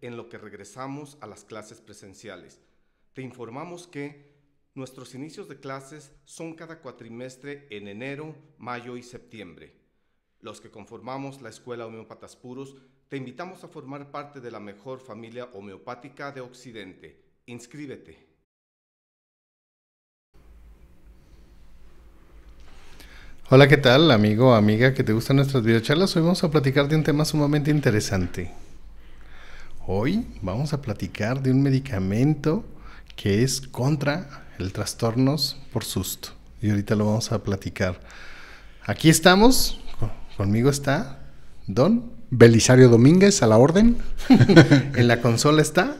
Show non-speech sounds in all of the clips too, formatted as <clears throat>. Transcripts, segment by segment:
en lo que regresamos a las clases presenciales. Te informamos que nuestros inicios de clases son cada cuatrimestre en enero, mayo y septiembre. Los que conformamos la Escuela homeopatas Puros te invitamos a formar parte de la mejor familia homeopática de Occidente. Inscríbete. Hola, ¿qué tal, amigo, amiga que te gustan nuestras videocharlas? Hoy vamos a platicar de un tema sumamente interesante. Hoy vamos a platicar de un medicamento que es contra el trastornos por susto. Y ahorita lo vamos a platicar. Aquí estamos, conmigo está Don Belisario Domínguez a la orden. <laughs> en la consola está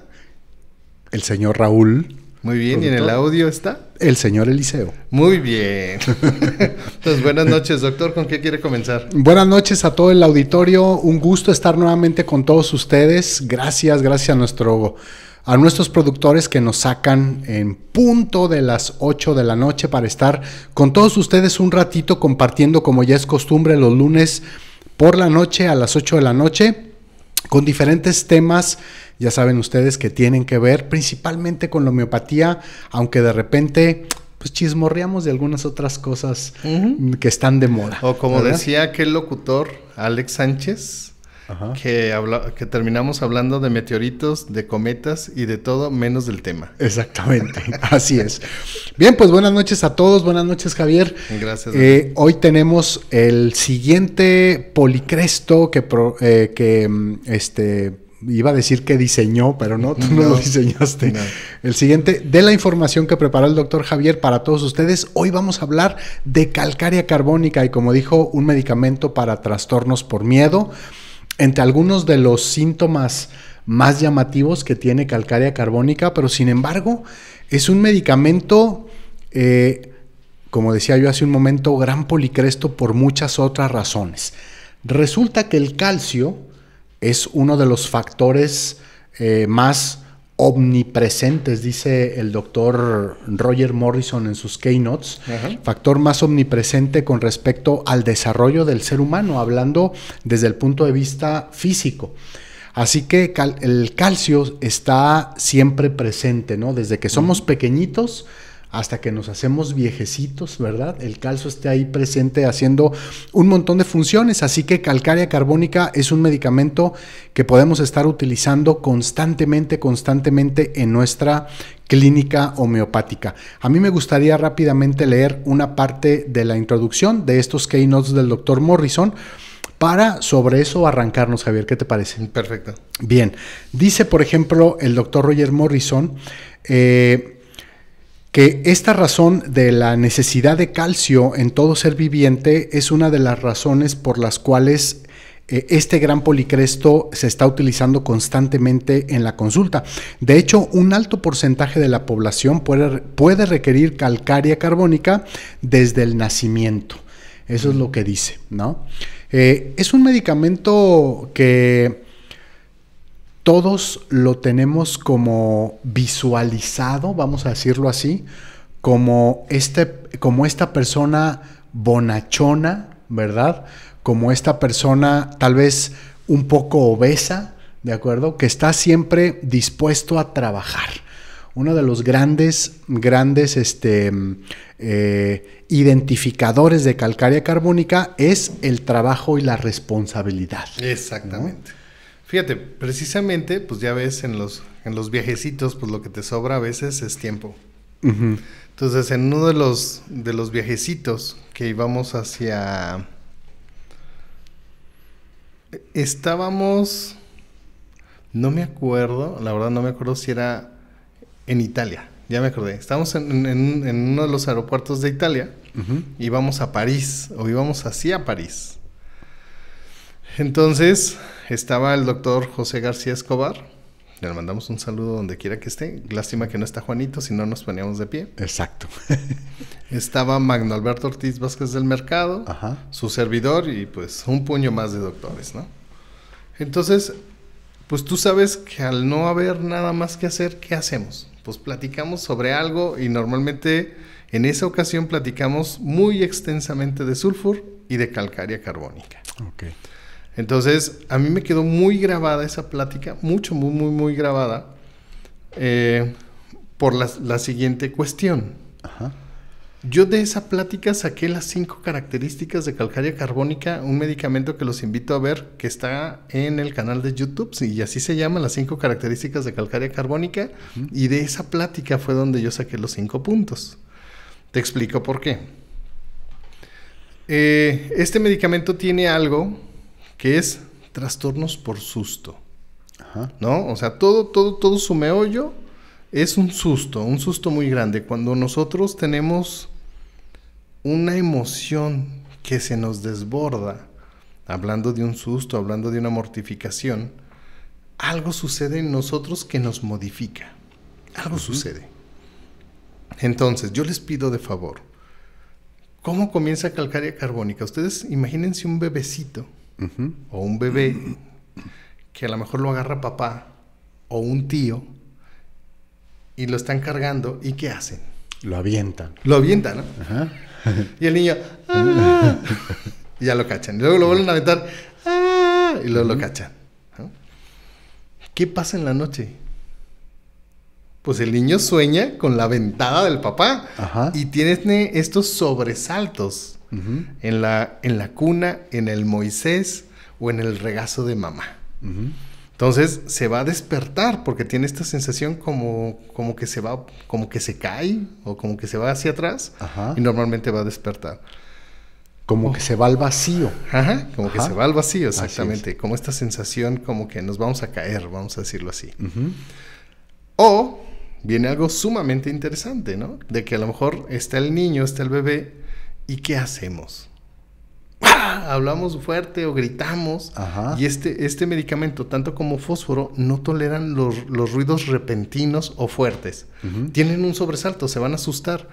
el señor Raúl muy bien, ¿y en el audio está? El señor Eliseo. Muy bien. <laughs> Entonces, buenas noches, doctor. ¿Con qué quiere comenzar? Buenas noches a todo el auditorio. Un gusto estar nuevamente con todos ustedes. Gracias, gracias a nuestro a nuestros productores que nos sacan en punto de las 8 de la noche para estar con todos ustedes un ratito compartiendo como ya es costumbre los lunes por la noche a las 8 de la noche con diferentes temas ya saben ustedes que tienen que ver principalmente con la homeopatía, aunque de repente pues chismorreamos de algunas otras cosas que están de moda. O como decía aquel locutor, Alex Sánchez, Que, habla que terminamos hablando de meteoritos, de cometas y de todo menos del tema. Exactamente, <laughs> así es. Bien, pues buenas noches a todos, buenas noches Javier. Gracias. Eh, hoy tenemos el siguiente policresto que, eh, que mm, este, iba a decir que diseñó, pero no, tú no, lo diseñaste. El siguiente, de la información que preparó el doctor Javier para todos ustedes, hoy vamos a hablar de calcárea carbónica y como dijo, un medicamento para trastornos por miedo. Entre algunos de los síntomas más llamativos que tiene calcárea carbónica, pero sin embargo es un medicamento, eh, como decía yo hace un momento, gran policresto por muchas otras razones. Resulta que el calcio, es uno de los factores eh, más omnipresentes, dice el doctor Roger Morrison en sus keynotes, factor más omnipresente con respecto al desarrollo del ser humano, hablando desde el punto de vista físico. Así que el calcio está siempre presente, ¿no? Desde que somos pequeñitos, hasta que nos hacemos viejecitos, ¿verdad? El calcio esté ahí presente haciendo un montón de funciones, así que calcárea carbónica es un medicamento que podemos estar utilizando constantemente, constantemente en nuestra clínica homeopática. A mí me gustaría rápidamente leer una parte de la introducción de estos keynotes del doctor Morrison para sobre eso arrancarnos, Javier. ¿Qué te parece? Perfecto. Bien, dice por ejemplo el doctor Roger Morrison, eh, que esta razón de la necesidad de calcio en todo ser viviente es una de las razones por las cuales eh, este gran policresto se está utilizando constantemente en la consulta. De hecho, un alto porcentaje de la población puede, requerir calcárea carbónica desde el nacimiento. Eso es lo que dice, ¿no? Eh, es un medicamento que todos lo tenemos como visualizado, vamos a decirlo así, como, este, como esta persona bonachona, ¿verdad? Como esta persona tal vez un poco obesa, ¿de acuerdo? Que está siempre dispuesto a trabajar. Uno de los grandes, grandes este, eh, identificadores de calcárea carbónica es el trabajo y la responsabilidad. Exactamente. Fíjate, precisamente, pues ya ves en los, en los viajecitos, pues lo que te sobra a veces es tiempo. Entonces, en uno de los, de los viajecitos que íbamos hacia... Estábamos... No me acuerdo, la verdad no me acuerdo si era en Italia, ya me acordé. Estábamos en, uno de los aeropuertos de Italia, íbamos a París, o íbamos hacia París. Entonces, estaba el doctor José García Escobar. Le mandamos un saludo donde quiera que esté. Lástima que no está Juanito, si no nos poníamos de pie. Exacto. <laughs> Estaba Magno Alberto Ortiz Vázquez del Mercado, su servidor y pues un puño más de doctores, ¿no? Entonces, pues tú sabes que al no haber nada más que hacer, ¿qué hacemos? Pues platicamos sobre algo y normalmente en esa ocasión platicamos muy extensamente de sulfur y de calcárea carbónica. Okay. Entonces, a mí me quedó muy grabada esa plática, mucho, muy, muy, muy grabada, eh, por la, siguiente cuestión. Yo de esa plática saqué las cinco características de calcárea carbónica, un medicamento que los invito a ver, que está en el canal de YouTube, y así se llama, las cinco características de calcárea carbónica, y de esa plática fue donde yo saqué los cinco puntos. Te explico por qué. Eh, este medicamento tiene algo que es trastornos por susto. ¿No? O sea, todo, todo, todo su meollo es un susto, un susto muy grande. Cuando nosotros tenemos una emoción que se nos desborda, hablando de un susto, hablando de una mortificación, algo sucede en nosotros que nos modifica. Algo sucede. Entonces, yo les pido de favor, ¿cómo comienza calcárea carbónica? Ustedes imagínense un bebecito o un bebé que a lo mejor lo agarra papá o un tío y lo están cargando y ¿qué hacen? Lo avientan. Lo avientan, ¿no? Y el niño, ah", ya lo cachan. luego lo vuelven a aventar, ah", y luego lo cachan. ¿Qué pasa en la noche? Pues el niño sueña con la ventada del papá y tiene estos sobresaltos en, la, en la cuna, en el Moisés o en el regazo de mamá. Entonces se va a despertar porque tiene esta sensación como, como que se va, como que se cae o como que se va hacia atrás y normalmente va a despertar. Como que se va al vacío. como que se va al vacío, exactamente. Como esta sensación como que nos vamos a caer, vamos a decirlo así. O viene algo sumamente interesante, ¿no? De que a lo mejor está el niño, está el bebé ¿Y qué hacemos? <laughs> ¡Ah! Hablamos fuerte o gritamos. Y este, este medicamento, tanto como fósforo, no toleran los, ruidos repentinos o fuertes. Tienen un sobresalto, se van a asustar.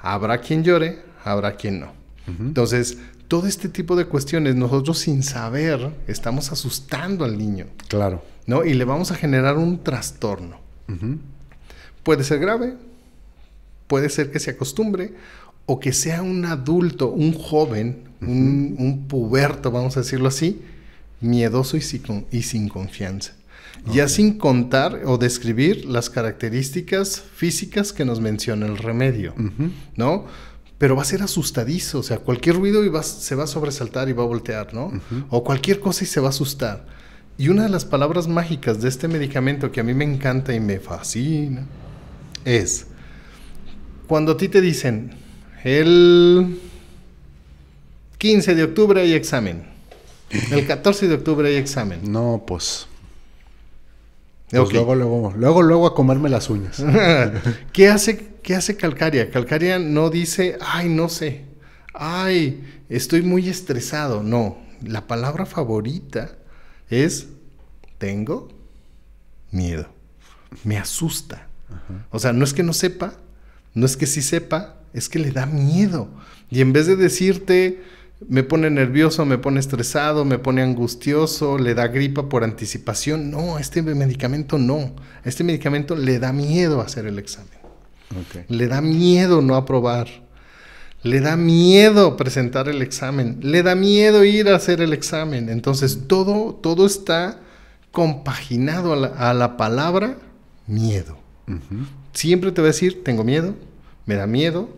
Habrá quien llore, habrá quien no. Entonces, todo este tipo de cuestiones, nosotros sin saber, estamos asustando al niño. Claro. ¿No? Y le vamos a generar un trastorno. Puede ser grave, puede ser que se acostumbre o que sea un adulto, un joven, un, puberto, vamos a decirlo así, miedoso y sin, confianza. Ya sin contar o describir las características físicas que nos menciona el remedio, ¿no? Pero va a ser asustadizo, o sea, cualquier ruido y se va a sobresaltar y va a voltear, ¿no? O cualquier cosa y se va a asustar. Y una de las palabras mágicas de este medicamento que a mí me encanta y me fascina es cuando a ti te dicen, el 15 de octubre hay examen. El 14 de octubre hay examen. No, pues. pues luego, luego, luego, a comerme las uñas. <laughs> ¿Qué, hace, ¿Qué hace Calcaria? Calcaria no dice, ay, no sé, ay, estoy muy estresado. No, la palabra favorita es, tengo miedo. Me asusta. O sea, no es que no sepa, no es que sí sepa, es que le da miedo. Y en vez de decirte, me pone nervioso, me pone estresado, me pone angustioso, le da gripa por anticipación, no, este medicamento no. Este medicamento le da miedo hacer el examen. Le da miedo no aprobar. Le da miedo presentar el examen. Le da miedo ir a hacer el examen. Entonces todo, todo está compaginado a la, palabra miedo siempre te va a decir, tengo miedo, me da miedo,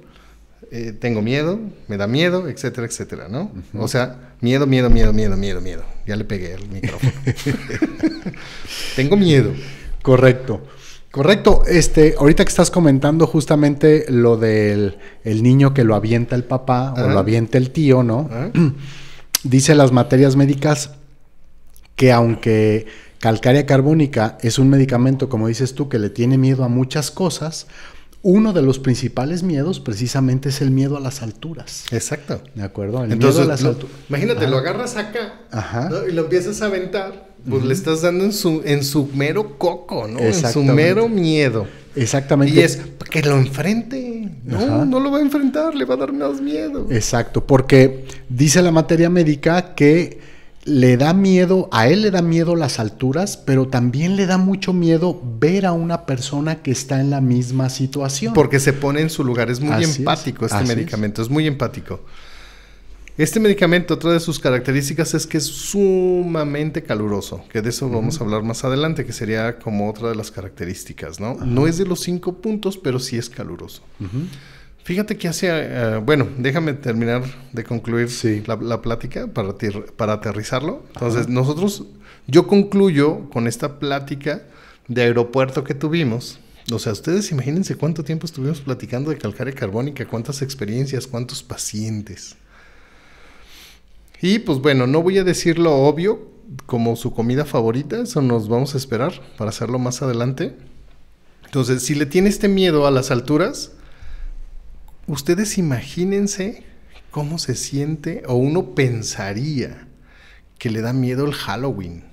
eh, tengo miedo, me da miedo, etcétera, etcétera, ¿no? O sea, miedo, miedo, miedo, miedo, miedo, miedo. Ya le pegué el micrófono. <laughs> tengo miedo. Correcto. Correcto. Este, ahorita que estás comentando justamente lo del el niño que lo avienta el papá o lo avienta el tío, ¿no? <clears throat> Dice las materias médicas que aunque Calcárea carbónica es un medicamento, como dices tú, que le tiene miedo a muchas cosas. Uno de los principales miedos precisamente es el miedo a las alturas. Exacto. ¿De acuerdo? El miedo a las alturas. Imagínate, lo agarras acá y lo empiezas a aventar. Pues le estás dando en su, en su mero coco, ¿no? En su mero miedo. Exactamente. Y es que lo enfrente. No, no lo va a enfrentar, le va a dar más miedo. Exacto, porque dice la materia médica que le da miedo, a él le da miedo las alturas, pero también le da mucho miedo ver a una persona que está en la misma situación. Porque se pone en su lugar, es muy empático este medicamento, es. muy empático. Este medicamento, otra de sus características es que es sumamente caluroso, que de eso vamos a hablar más adelante, que sería como otra de las características, ¿no? No es de los cinco puntos, pero sí es caluroso. Fíjate que hace, eh, bueno, déjame terminar de concluir la, plática para, para aterrizarlo. Entonces, nosotros, yo concluyo con esta plática de aeropuerto que tuvimos. O sea, ustedes imagínense cuánto tiempo estuvimos platicando de calcárea carbónica, cuántas experiencias, cuántos pacientes. Y pues bueno, no voy a decir lo obvio como su comida favorita, eso nos vamos a esperar para hacerlo más adelante. Entonces, si le tiene este miedo a las alturas, ustedes imagínense cómo se siente o uno pensaría que le da miedo el Halloween.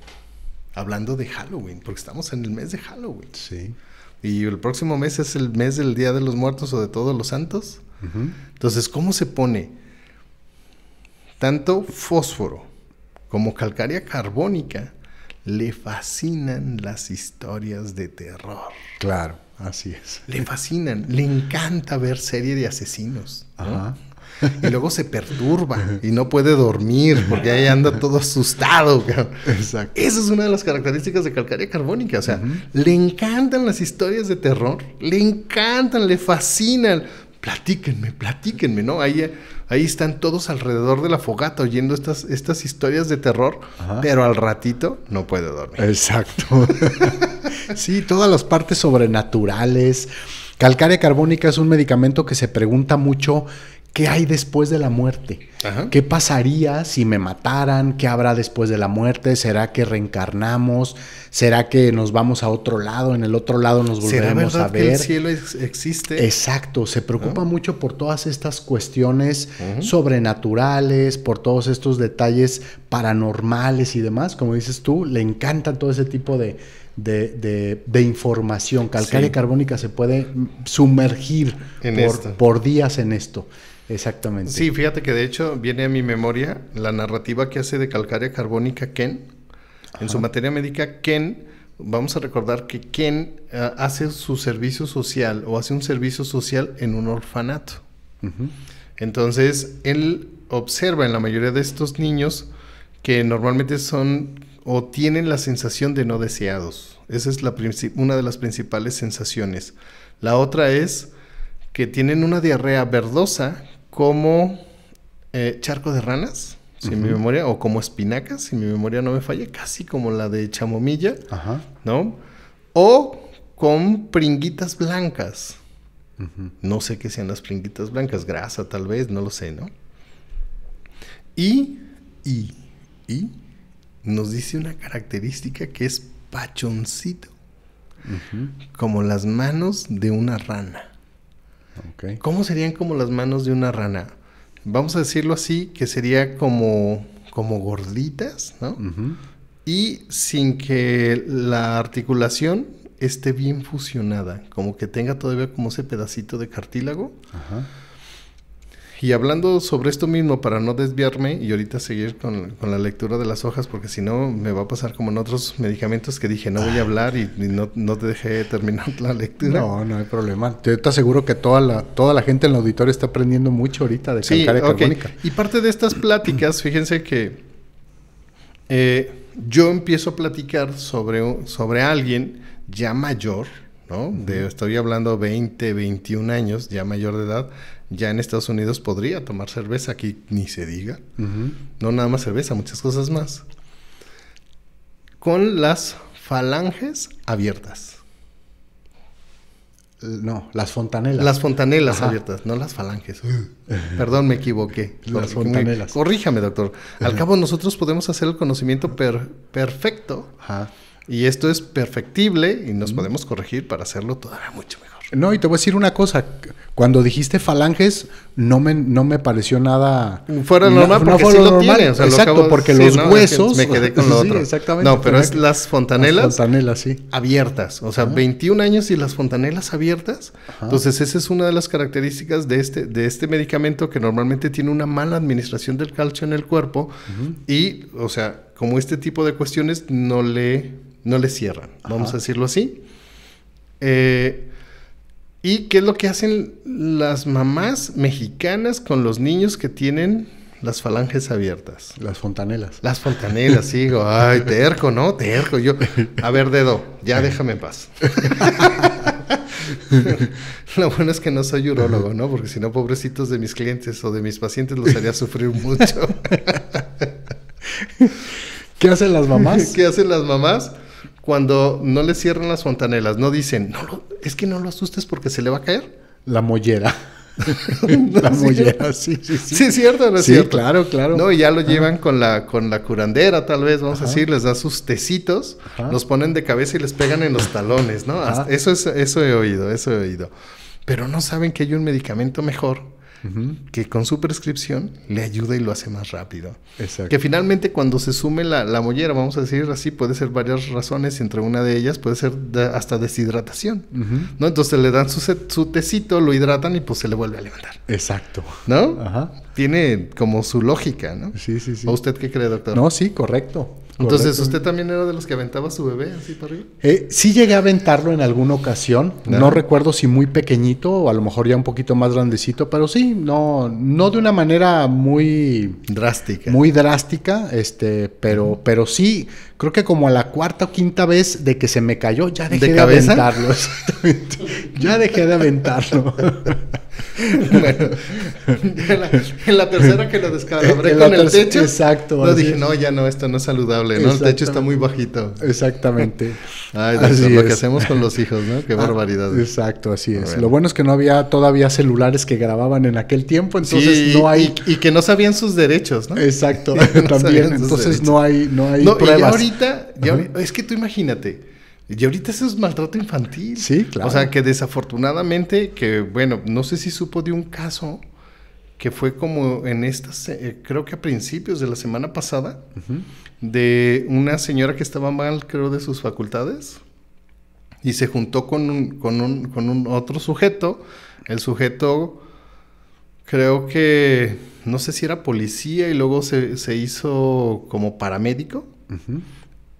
Hablando de Halloween, porque estamos en el mes de Halloween. Sí. Y el próximo mes es el mes del Día de los Muertos o de Todos los Santos. Entonces, ¿cómo se pone? Tanto fósforo como calcárea carbónica le fascinan las historias de terror. Claro. Así es. Le fascinan, le encanta ver serie de asesinos. Y luego se perturba y no puede dormir porque ahí anda todo asustado. Exacto. Esa es una de las características de calcárea carbónica. O sea, le encantan las historias de terror, le encantan, le fascinan, platíquenme, platíquenme, ¿no? Ahí, ahí están todos alrededor de la fogata oyendo estas, estas historias de terror, pero al ratito no puede dormir. Exacto. <laughs> sí, todas las partes sobrenaturales. Calcárea carbónica es un medicamento que se pregunta mucho ¿Qué hay después de la muerte? ¿Qué pasaría si me mataran? ¿Qué habrá después de la muerte? ¿Será que reencarnamos? ¿Será que nos vamos a otro lado? ¿En el otro lado nos volveremos a ver? Que el cielo existe. Exacto, se preocupa mucho por todas estas cuestiones sobrenaturales, por todos estos detalles paranormales y demás. Como dices tú, le encanta todo ese tipo de, información. Calcárea carbónica se puede sumergir por, días en esto. Exactamente. Sí, fíjate que de hecho viene a mi memoria la narrativa que hace de calcárea carbónica Ken. En su materia médica, Ken, vamos a recordar que Ken eh, hace su servicio social o hace un servicio social en un orfanato. Entonces, él observa en la mayoría de estos niños que normalmente son o tienen la sensación de no deseados. Esa es la una de las principales sensaciones. La otra es que tienen una diarrea verdosa como eh, charco de ranas, si mi memoria, o como espinacas, si mi memoria no me falla, casi como la de chamomilla, ¿no? O con pringuitas blancas. No sé qué sean las pringuitas blancas, grasa tal vez, no lo sé, ¿no? Y, y, y nos dice una característica que es pachoncito, como las manos de una rana. ¿Cómo serían como las manos de una rana? Vamos a decirlo así, que sería como, como gorditas, ¿no? Y sin que la articulación esté bien fusionada, como que tenga todavía como ese pedacito de cartílago. Ajá. Y hablando sobre esto mismo, para no desviarme y ahorita seguir con, la lectura de las hojas, porque si no me va a pasar como en otros medicamentos que dije, no voy a ah. hablar y, no, no, te dejé terminar la lectura. No, no hay problema. Yo te aseguro que toda la, toda la gente en el auditorio está aprendiendo mucho ahorita de calcárea sí, Y parte de estas pláticas, fíjense que eh, yo empiezo a platicar sobre, sobre alguien ya mayor, ¿no? estoy hablando 20, 21 años, ya mayor de edad, ya en Estados Unidos podría tomar cerveza, aquí ni se diga. No nada más cerveza, muchas cosas más. Con las falanges abiertas. No, las fontanelas. Las fontanelas abiertas, no las falanges. Perdón, me equivoqué. <laughs> Las fontanelas. Corríjame, doctor. Al cabo, nosotros podemos hacer el conocimiento perfecto. Y esto es perfectible y nos podemos corregir para hacerlo todavía mucho mejor. No, y te voy a decir una cosa. Cuando dijiste falanges, no me, no me pareció nada. Fuera normal, porque no sí lo Tiene, Exacto, porque los huesos. Me quedé con lo <laughs> exactamente. No, pero es las fontanelas. Las fontanelas, sí. Abiertas. O sea, 21 años y las fontanelas abiertas. Entonces, esa es una de las características de este, de este medicamento que normalmente tiene una mala administración del calcio en el cuerpo. Y, o sea, como este tipo de cuestiones no le, no le cierran, vamos a decirlo así. Eh. ¿Y qué es lo que hacen las mamás mexicanas con los niños que tienen las falanges abiertas? Las fontanelas. Las fontanelas, sigo, Ay, terco, ¿no? Terco. Yo, a ver, dedo, ya déjame en paz. <laughs> lo bueno es que no soy urólogo, ¿no? Porque si no, pobrecitos de mis clientes o de mis pacientes los haría sufrir mucho. <laughs> ¿Qué hacen las mamás? <laughs> ¿Qué hacen las mamás? cuando no le cierran las fontanelas, no dicen, no, es que no lo asustes porque se le va a caer. La mollera. <laughs> la mollera, sí, sí, sí. Sí, es cierto, sí, claro, claro. No, y ya lo llevan con la, con la curandera, tal vez, vamos a decir, les da sus tecitos, los ponen de cabeza y les pegan en los talones, ¿no? eso, es, eso he oído, eso he oído. Pero no saben que hay un medicamento mejor que con su prescripción le ayuda y lo hace más rápido. Exacto. Que finalmente cuando se sume la, mollera, vamos a decir así, puede ser varias razones, entre una de ellas puede ser hasta deshidratación, ¿no? Entonces le dan su, su tecito, lo hidratan y pues se le vuelve a levantar. Exacto. ¿No? Ajá. Tiene como su lógica, ¿no? Sí, sí, sí. ¿O usted qué cree, doctor? No, sí, correcto. Entonces, ¿usted también era de los que aventaba a su bebé así para arriba? Eh, sí llegué a aventarlo en alguna ocasión. No. recuerdo si muy pequeñito o a lo mejor ya un poquito más grandecito, pero sí, no, no de una manera muy drástica. Muy drástica, este, pero, pero sí, creo que como a la cuarta o quinta vez de que se me cayó, ya dejé de, de aventarlo. <laughs> ya dejé de aventarlo. <laughs> bueno, en, la, tercera que lo descalabré con el techo. Exacto. dije, no, ya no, esto no es saludable, ¿no? El techo está muy bajito. Exactamente. <laughs> Ay, es lo que hacemos con los hijos, ¿no? Qué ah, barbaridad. Exacto, así es. Lo bueno es que no había todavía celulares que grababan en aquel tiempo, entonces no hay. Y, que no sabían sus derechos, ¿no? Exacto, <laughs> <laughs> también. Entonces no hay, no hay pruebas. Y ahorita, es que tú imagínate. Y ahorita eso es maltrato infantil. Sí, claro. O sea, que desafortunadamente, que bueno, no sé si supo de un caso que fue como en estas, eh, creo que a principios de la semana pasada, de una señora que estaba mal, creo, de sus facultades, y se juntó con un, con un, con un otro sujeto. El sujeto, creo que, no sé si era policía y luego se, hizo como paramédico. Ajá.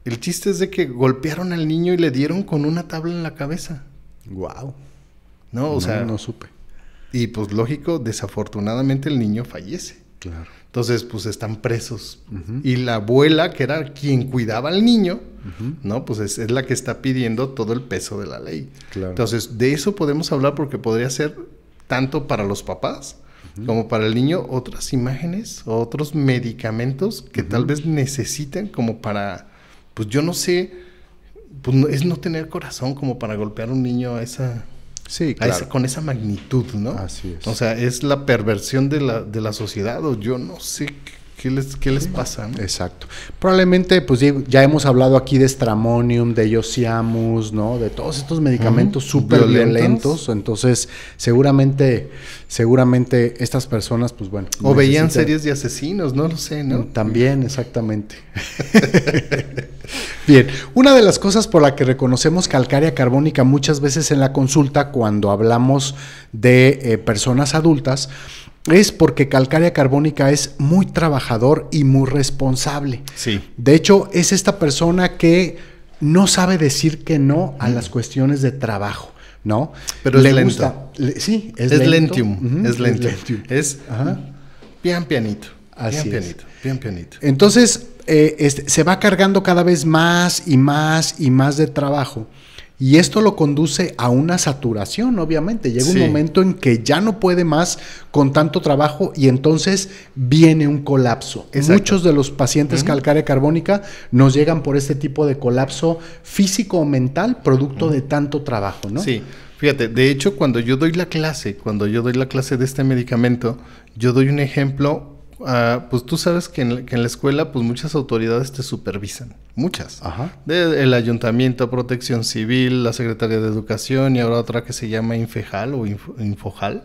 El chiste es de que golpearon al niño y le dieron con una tabla en la cabeza. Wow. No, o sea, no supe. Y pues lógico, desafortunadamente el niño fallece. Claro. Entonces, pues están presos. Y la abuela, que era quien cuidaba al niño, ¿no? Pues es, la que está pidiendo todo el peso de la ley. Entonces, de eso podemos hablar porque podría ser tanto para los papás como para el niño otras imágenes otros medicamentos que tal vez necesiten como para pues yo no sé, pues es no tener corazón como para golpear a un niño a esa... Sí, claro. con esa magnitud, ¿no? Así es. O sea, es la perversión de la, de la sociedad, o yo no sé qué ¿Qué les, qué les pasa? Exacto. Probablemente, pues ya hemos hablado aquí de Stramonium, de Yosiamus, ¿no? De todos estos medicamentos súper violentos. Entonces, seguramente, seguramente estas personas, pues bueno. O veían series de asesinos, no lo sé, ¿no? También, exactamente. <laughs> Bien, una de las cosas por la que reconocemos calcárea carbónica muchas veces en la consulta, cuando hablamos de eh, personas adultas, es porque Calcárea Carbónica es muy trabajador y muy responsable. Sí. De hecho, es esta persona que no sabe decir que no a las cuestiones de trabajo. ¿No? Pero Le es lento. Gusta. sí, es, lento. es, lentium. es lentium. Es pian pianito. Así es. Pian pianito. Entonces, eh, este, se va cargando cada vez más y más y más de trabajo. Y esto lo conduce a una saturación, obviamente. Llega un momento en que ya no puede más con tanto trabajo y entonces viene un colapso. Muchos de los pacientes calcárea carbónica nos llegan por este tipo de colapso físico o mental producto de tanto trabajo, ¿no? Sí. Fíjate, de hecho, cuando yo doy la clase, cuando yo doy la clase de este medicamento, yo doy un ejemplo Ah, pues tú sabes que en, la escuela pues muchas autoridades te supervisan, muchas. Ajá. el ayuntamiento, protección civil, la Secretaría de Educación y ahora otra que se llama Infejal o Infojal,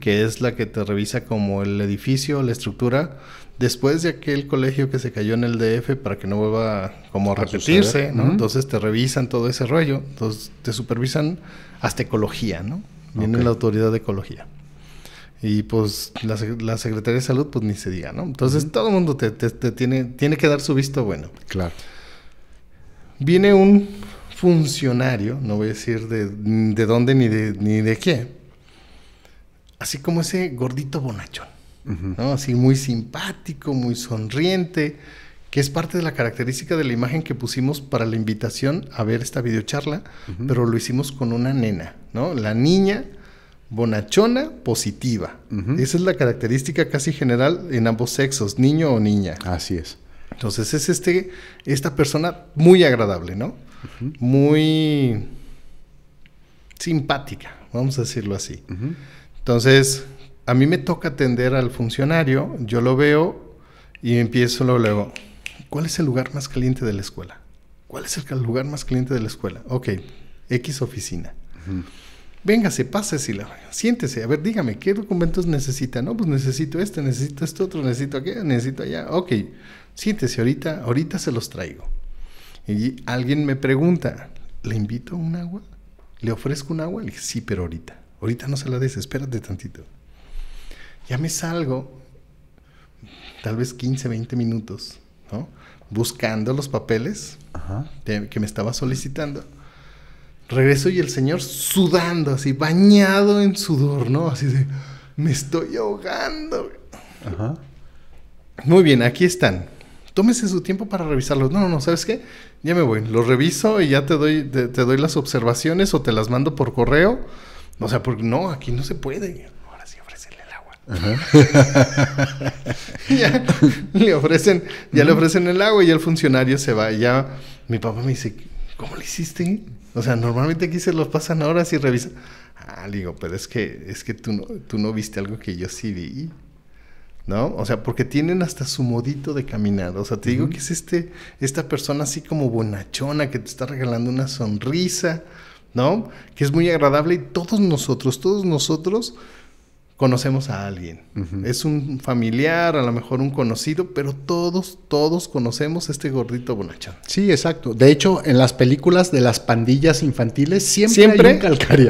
que es la que te revisa como el edificio, la estructura, después de aquel colegio que se cayó en el DF para que no vuelva como a repetirse, Entonces te revisan todo ese rollo, entonces te supervisan hasta ecología, ¿no? Viene la autoridad de ecología. Y pues la, la, Secretaría de Salud, pues ni se diga, ¿no? Entonces todo el mundo te, tiene, tiene que dar su visto bueno. Claro. Viene un funcionario, no voy a decir de, dónde ni de, ni de qué, así como ese gordito bonachón, ¿no? Así muy simpático, muy sonriente, que es parte de la característica de la imagen que pusimos para la invitación a ver esta videocharla, pero lo hicimos con una nena, ¿no? La niña bonachona positiva. Esa es la característica casi general en ambos sexos, niño o niña. Así es. Entonces es este, esta persona muy agradable, ¿no? Muy simpática, vamos a decirlo así. Entonces, a mí me toca atender al funcionario, yo lo veo y empiezo luego, luego, ¿cuál es el lugar más caliente de la escuela? ¿Cuál es el lugar más caliente de la escuela? Ok, X oficina. Véngase, pásese, la, siéntese, a ver, dígame, ¿qué documentos necesita? No, pues necesito este, necesito esto otro, necesito aquello, necesito allá. Ok, siéntese, ahorita, ahorita se los traigo. Y alguien me pregunta, ¿le invito un agua? ¿Le ofrezco un agua? Le dije, sí, pero ahorita. Ahorita no se la des, espérate tantito. Ya me salgo, tal vez 15, 20 minutos, ¿no? Buscando los papeles que me estaba solicitando Regreso y el señor sudando, así, bañado en sudor, ¿no? Así de, me estoy ahogando. Muy bien, aquí están. Tómese su tiempo para revisarlos. No, no, ¿sabes qué? Ya me voy. lo reviso y ya te doy, te, doy las observaciones o te las mando por correo. O sea, porque no, aquí no se puede. Ahora sí ofrecerle el agua. <laughs> ya le ofrecen, ya le ofrecen el agua y el funcionario se va. ya mi papá me dice, ¿cómo le hiciste? O sea, normalmente aquí se los pasan horas y revisan. Ah, digo, pero es que, es que tú, no, tú no viste algo que yo sí vi. ¿No? O sea, porque tienen hasta su modito de caminar. O sea, te digo que es este, esta persona así como bonachona que te está regalando una sonrisa, ¿no? Que es muy agradable y todos nosotros, todos nosotros conocemos a alguien. Es un familiar, a lo mejor un conocido, pero todos, todos conocemos este gordito bonachón. Sí, exacto. De hecho, en las películas de las pandillas infantiles siempre, <laughs> siempre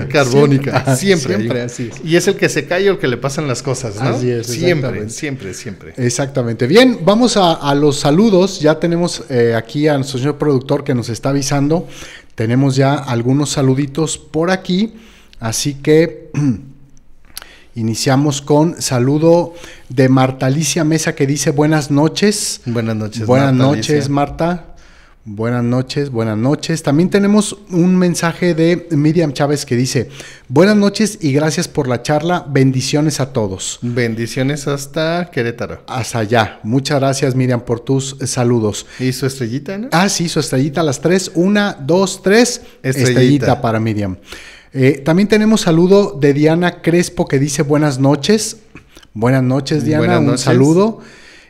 Carbónica. Siempre. <laughs> siempre, así Y es el que se cae o el que le pasan las cosas, ¿no? Así es. Siempre, siempre, siempre. Exactamente. Bien, vamos a, los saludos. Ya tenemos eh, aquí a nuestro señor productor que nos está avisando. Tenemos ya algunos saluditos por aquí. Así que... <clears throat> Iniciamos con saludo de Marta Alicia Mesa que dice buenas noches. Buenas noches. Buenas Marta noches, Marta. Buenas noches, buenas noches. También tenemos un mensaje de Miriam Chávez que dice, buenas noches y gracias por la charla. Bendiciones a todos. Bendiciones hasta Querétaro. Hasta allá. Muchas gracias Miriam por tus saludos. ¿Y su estrellita? Ah, sí, su estrellita las tres. Una, dos, tres. estrellita para Miriam. Eh, también tenemos saludo de Diana Crespo que dice buenas noches. Buenas noches, Diana. Un saludo.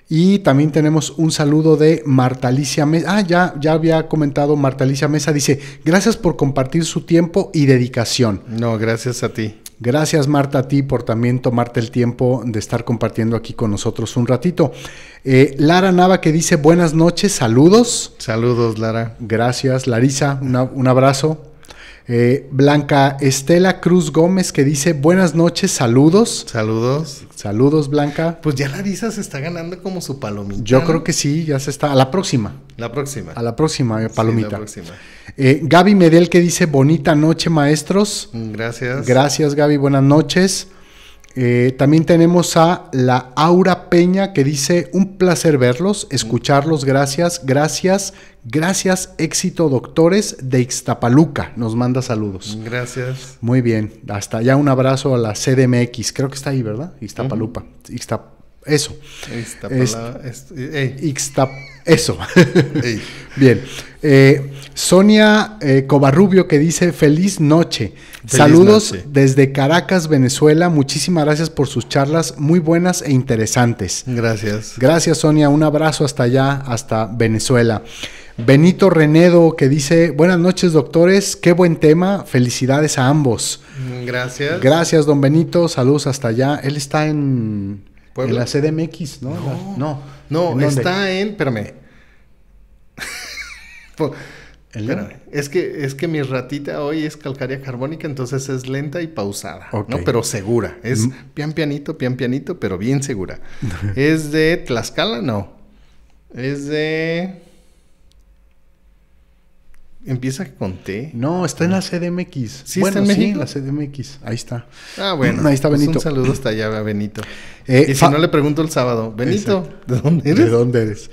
Y también tenemos un saludo de Marta Alicia Mesa. Ah, ya, ya había comentado Marta Alicia Mesa. Dice, gracias por compartir su tiempo y dedicación. No, gracias a ti. Gracias Marta a ti por también tomarte el tiempo de estar compartiendo aquí con nosotros un ratito. Eh, Lara Nava que dice buenas noches, saludos. Saludos Lara. Gracias Larisa, un abrazo. Eh, Blanca Estela Cruz Gómez que dice buenas noches, saludos. Saludos. Saludos, Blanca. Pues ya la visa se está ganando como su palomita. Yo creo que sí, ya se está. A la próxima. La próxima. A la próxima, eh, palomita. Eh, Gaby Medel que dice bonita noche, maestros. Mm, gracias. Gracias, Gaby. Buenas noches. Eh, también tenemos a la Aura Peña que dice, un placer verlos, escucharlos, gracias, gracias, gracias, éxito doctores de Ixtapaluca, nos manda saludos. Gracias. Muy bien, hasta ya un abrazo a la CDMX, creo que está ahí, ¿verdad? Ixtapalupa, eso. eso. <laughs> bien. Eh, Sonia eh, Covarrubio que dice feliz noche. Saludos desde Caracas, Venezuela. Muchísimas gracias por sus charlas muy buenas e interesantes. Gracias. Gracias Sonia, un abrazo hasta allá, hasta Venezuela. Benito Renedo que dice, buenas noches doctores, qué buen tema, felicidades a ambos. Mm, gracias. Gracias don Benito, saludos hasta allá. Él está en, la CDMX, ¿no? No, no. no está en, espérame. <laughs> es que, es que mi ratita hoy es calcárea carbónica, entonces es lenta y pausada, ¿no? Pero segura. Es mm. pian pianito, pian pianito, pero bien segura. <laughs> ¿Es de Tlaxcala? No. Es de... Empieza con T. No, está en la CDMX. bueno, está en la CDMX. Ahí está. Ah, bueno. <clears throat> Ahí está pues Benito. un saludo hasta allá Benito. <laughs> Eh, y si no le pregunto el sábado, Benito, ¿de dónde eres? ¿De dónde eres?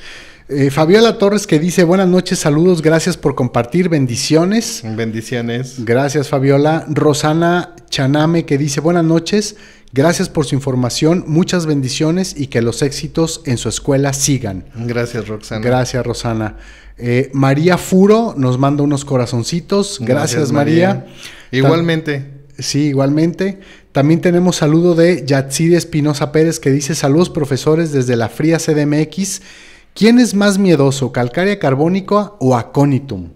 Eh, Fabiola Torres que dice buenas noches, saludos, gracias por compartir, bendiciones. Bendiciones. Gracias Fabiola. Rosana Chaname que dice buenas noches, gracias por su información, muchas bendiciones y que los éxitos en su escuela sigan. Gracias Roxana. Gracias Rosana. Eh, María Furo nos manda unos corazoncitos, gracias, María. Igualmente. sí, igualmente. También tenemos saludo de Yatside Espinosa Pérez que dice saludos profesores desde la fría CDMX ¿Quién es más miedoso, calcárea carbónica o aconitum?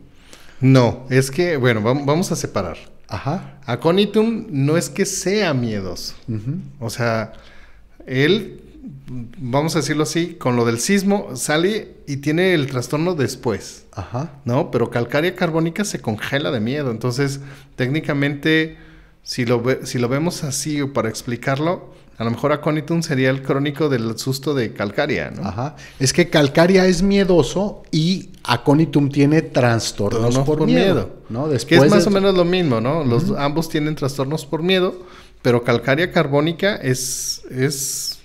No, es que, bueno, vamos a separar. Ajá. Aconitum no es que sea miedoso. O sea, él, vamos a decirlo así, con lo del sismo sale y tiene el trastorno después. Ajá. ¿No? Pero calcárea carbónica se congela de miedo. Entonces, técnicamente, si lo, si lo vemos así o para explicarlo, a lo mejor Aconitum sería el crónico del susto de Calcaria, ¿no? Ajá. Es que Calcaria es miedoso y Aconitum tiene trastornos por, miedo. ¿no? que es más o menos lo mismo, ¿no? Los, Ambos tienen trastornos por miedo, pero Calcaria carbónica es. es...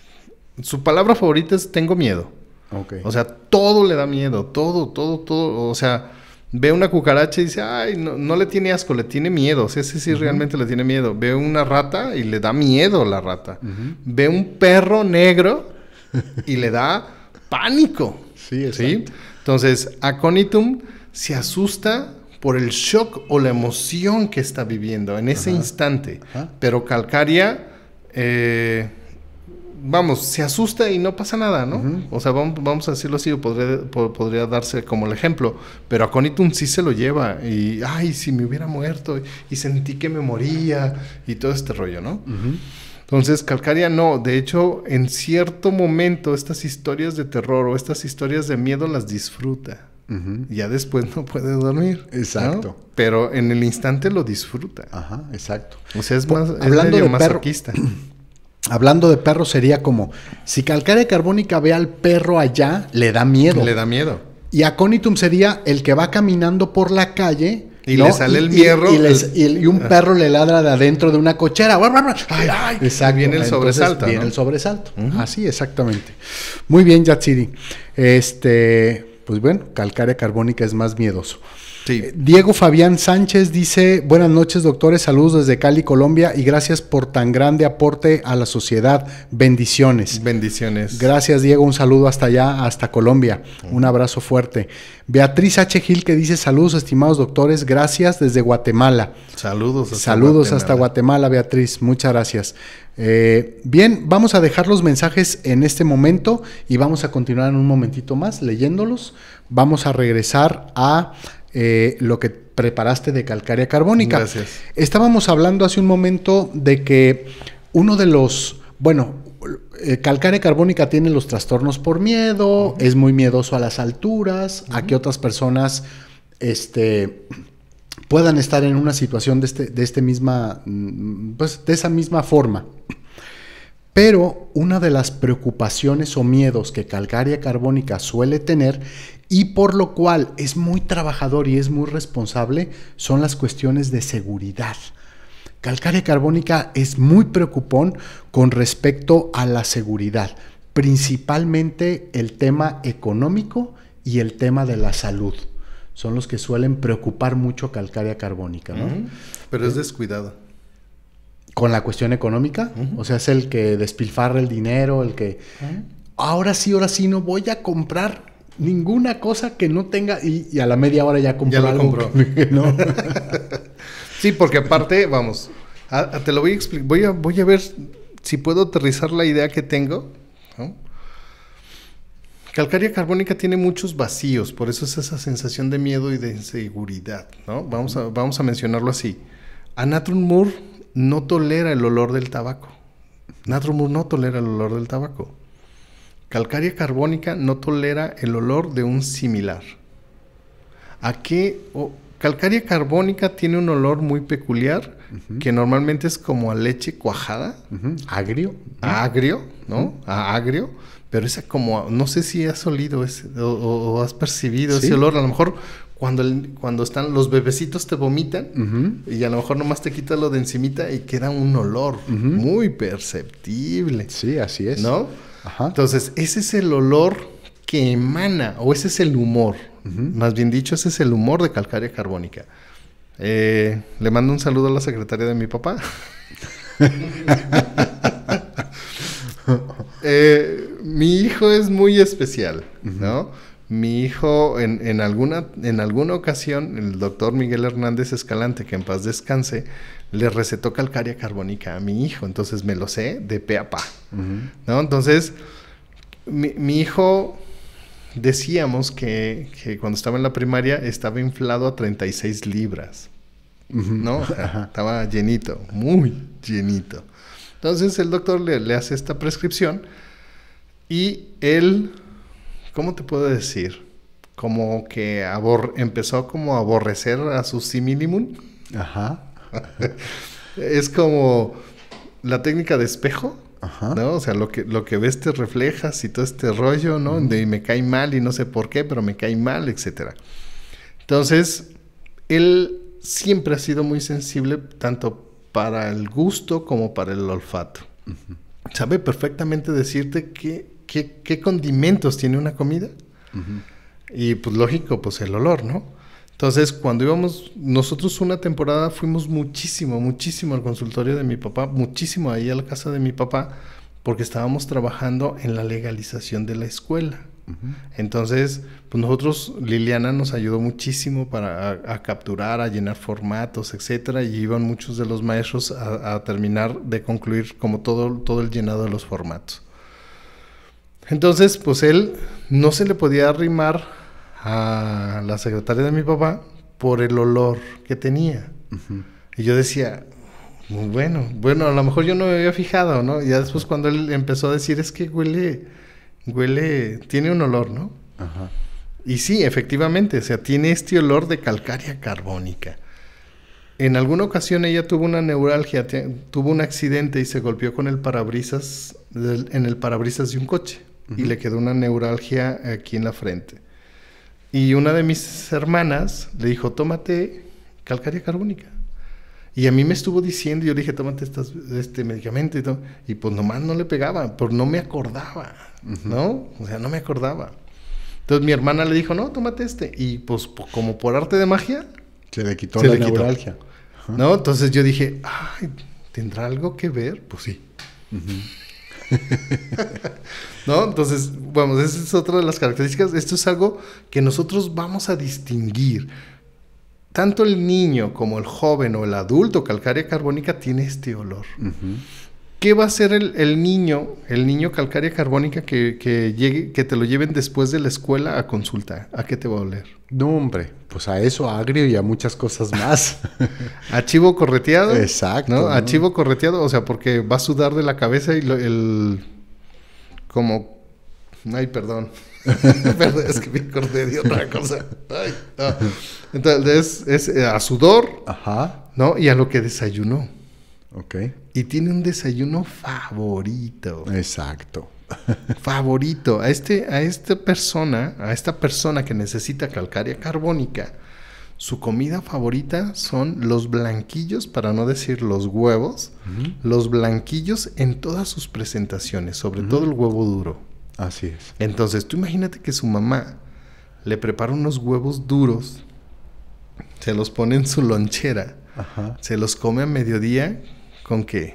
Su palabra favorita es tengo miedo. Okay. O sea, todo le da miedo, todo, todo, todo. O sea, ve una cucaracha y dice, ay, no, le tiene asco, le tiene miedo. Si sí realmente le tiene miedo. Ve una rata y le da miedo la rata. Ve un perro negro y le da pánico. Sí, Entonces, Aconitum se asusta por el shock o la emoción que está viviendo en ese instante. Pero Calcaria... Eh, vamos, se asusta y no pasa nada, ¿no? O sea, vamos, a decirlo así, podría, podría darse como el ejemplo, pero a Conitum sí se lo lleva y, ay, si me hubiera muerto y sentí que me moría y todo este rollo, ¿no? Entonces, Calcaria no, de hecho, en cierto momento estas historias de terror o estas historias de miedo las disfruta. Ya después no puede dormir. Exacto. Pero en el instante lo disfruta. Ajá, exacto. O sea, es más, hablando de <clears throat> Hablando de perros sería como, si calcárea carbónica ve al perro allá, le da miedo. Le da miedo. Y aconitum sería el que va caminando por la calle. Y le sale el mierro. Y, un ah. perro le ladra de adentro de una cochera. Ay, Exacto. Viene el sobresalto. Viene el sobresalto. Así, exactamente. Muy bien, Yatsiri. Este, pues bueno, calcárea carbónica es más miedoso. Eh, Diego Fabián Sánchez dice, buenas noches doctores, saludos desde Cali, Colombia y gracias por tan grande aporte a la sociedad. Bendiciones. Bendiciones. Gracias Diego, un saludo hasta allá, hasta Colombia. Un abrazo fuerte. Beatriz H. Gil que dice, saludos estimados doctores, gracias desde Guatemala. Saludos. Hasta saludos Guatemala. hasta Guatemala, Beatriz, muchas gracias. Eh, bien, vamos a dejar los mensajes en este momento y vamos a continuar en un momentito más leyéndolos. Vamos a regresar a eh, lo que preparaste de calcárea carbónica. Estábamos hablando hace un momento de que uno de los, bueno, eh, calcárea carbónica tiene los trastornos por miedo, es muy miedoso a las alturas, a que otras personas, este puedan estar en una situación de, este, este misma, mm, pues, de esa misma forma. Pero una de las preocupaciones o miedos que calcárea carbónica suele tener y por lo cual es muy trabajador y es muy responsable son las cuestiones de seguridad. Calcárea carbónica es muy preocupón con respecto a la seguridad, principalmente el tema económico y el tema de la salud. Son los que suelen preocupar mucho calcárea carbónica, ¿no? Pero es descuidado. Con la cuestión económica, o sea, es el que despilfarra el dinero, el que... Ahora sí, ahora sí, no voy a comprar ninguna cosa que no tenga. Y, a la media hora ya compró. <laughs> sí, porque aparte, vamos, te lo voy a explicar. Voy a, voy a ver si puedo aterrizar la idea que tengo. ¿no? carbónica tiene muchos vacíos, por eso es esa sensación de miedo y de inseguridad, ¿no? Vamos a, vamos a mencionarlo así. natrum Moore no tolera el olor del tabaco. Natron Moore no tolera el olor del tabaco calcaria carbónica no tolera el olor de un similar. ¿A qué? calcaria carbónica tiene un olor muy peculiar que normalmente es como a leche cuajada. Agrio. Ah, agrio, ¿no? Ah, agrio. Pero esa como, no sé si has olido ese, o, has percibido ese olor. A lo mejor cuando, cuando están los bebecitos te vomitan y a lo mejor nomás te quitas lo de encimita y queda un olor muy perceptible. Sí, así es. ¿No? Entonces, ese es el olor que emana, o ese es el humor, más bien dicho, ese es el humor de calcárea carbónica. Eh, le mando un saludo a la secretaria de mi papá. <laughs> Eh, mi hijo es muy especial, ¿no? Mi hijo, en, alguna, en alguna ocasión, el doctor Miguel Hernández Escalante, que en paz descanse, le recetó calcárea carbónica a mi hijo, entonces me lo sé de pe a pa, ¿no? Entonces, mi, hijo decíamos que, cuando estaba en la primaria estaba inflado a 36 libras, ¿no? estaba llenito, muy llenito. Entonces el doctor le, hace esta prescripción y él, ¿cómo te puedo decir? Como que empezó como a aborrecer a su similimum. Ajá. <laughs> es como la técnica de espejo. ¿no? O sea, lo que, lo que ves te reflejas y todo este rollo, ¿no? De me cae mal y no sé por qué, pero me cae mal, etcétera. Entonces, él siempre ha sido muy sensible tanto para el gusto como para el olfato. Sabe perfectamente decirte qué, qué, condimentos tiene una comida. Y pues lógico, pues el olor, ¿no? Entonces, cuando íbamos, nosotros una temporada fuimos muchísimo, muchísimo al consultorio de mi papá, muchísimo ahí a la casa de mi papá, porque estábamos trabajando en la legalización de la escuela. Entonces, pues nosotros, Liliana nos ayudó muchísimo para a, capturar, a llenar formatos, etcétera, y iban muchos de los maestros a, terminar de concluir como todo, todo el llenado de los formatos. Entonces, pues él no se le podía arrimar a la secretaria de mi papá por el olor que tenía. Y yo decía, bueno, bueno, a lo mejor yo no me había fijado, ¿no? ya después cuando él empezó a decir, es que huele, huele, tiene un olor, ¿no? Ajá. Y sí, efectivamente, o sea, tiene este olor de calcárea carbónica. En alguna ocasión ella tuvo una neuralgia, tuvo un accidente y se golpeó con el parabrisas, en el parabrisas de un coche. Y le quedó una neuralgia aquí en la frente. Y una de mis hermanas le dijo, tómate calcaria carbónica. Y a mí me estuvo diciendo, yo le dije, tómate este medicamento y todo. Y pues nomás no le pegaba, por no me acordaba, ¿no? O sea, no me acordaba. Entonces mi hermana le dijo, no, tómate este. Y pues, pues como por arte de magia... Se le quitó la neuralgia. ¿No? Entonces yo dije, ay, ¿tendrá algo que ver? Pues sí. Uh <laughs> ¿No? Entonces, vamos, esa es otra de las características. Esto es algo que nosotros vamos a distinguir. Tanto el niño como el joven o el adulto, calcárea carbónica, tiene este olor. ¿Qué va a hacer el, niño, el niño calcárea carbónica que, llegue, que te lo lleven después de la escuela a consulta? ¿A qué te va a oler? No, hombre, pues a eso agrio y a muchas cosas más. Archivo <laughs> correteado. Exacto. ¿no? Archivo correteado, o sea, porque va a sudar de la cabeza y el. como. Ay, <laughs> perdón. es que me acordé de otra cosa. Ay, Entonces, es, es eh, a sudor, Ajá. ¿no? Y a lo que desayunó. Y tiene un desayuno favorito. Exacto. <laughs> favorito. A, este, a esta persona, a esta persona que necesita calcárea carbónica, su comida favorita son los blanquillos, para no decir los huevos, los blanquillos en todas sus presentaciones, sobre todo el huevo duro. Así es. Entonces, tú imagínate que su mamá le prepara unos huevos duros, se los pone en su lonchera, se los come a mediodía ¿Con qué?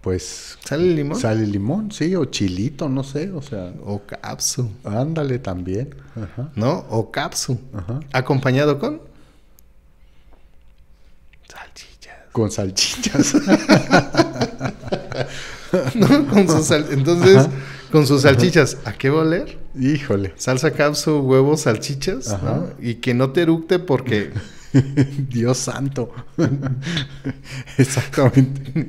Pues. ¿Sale limón? Sale limón, sí, o chilito, no sé, o sea. O capsu. Ándale también. ¿No? O capsu. Ajá. Acompañado con. Salchichas. Con salchichas. <laughs> ¿No? Con sus sal... Entonces, con sus salchichas, ¿a qué va a oler? Híjole. Salsa capsu, huevos, salchichas, ¿no? Y que no te eructe porque. <laughs> <laughs> Dios santo. <laughs> Exactamente.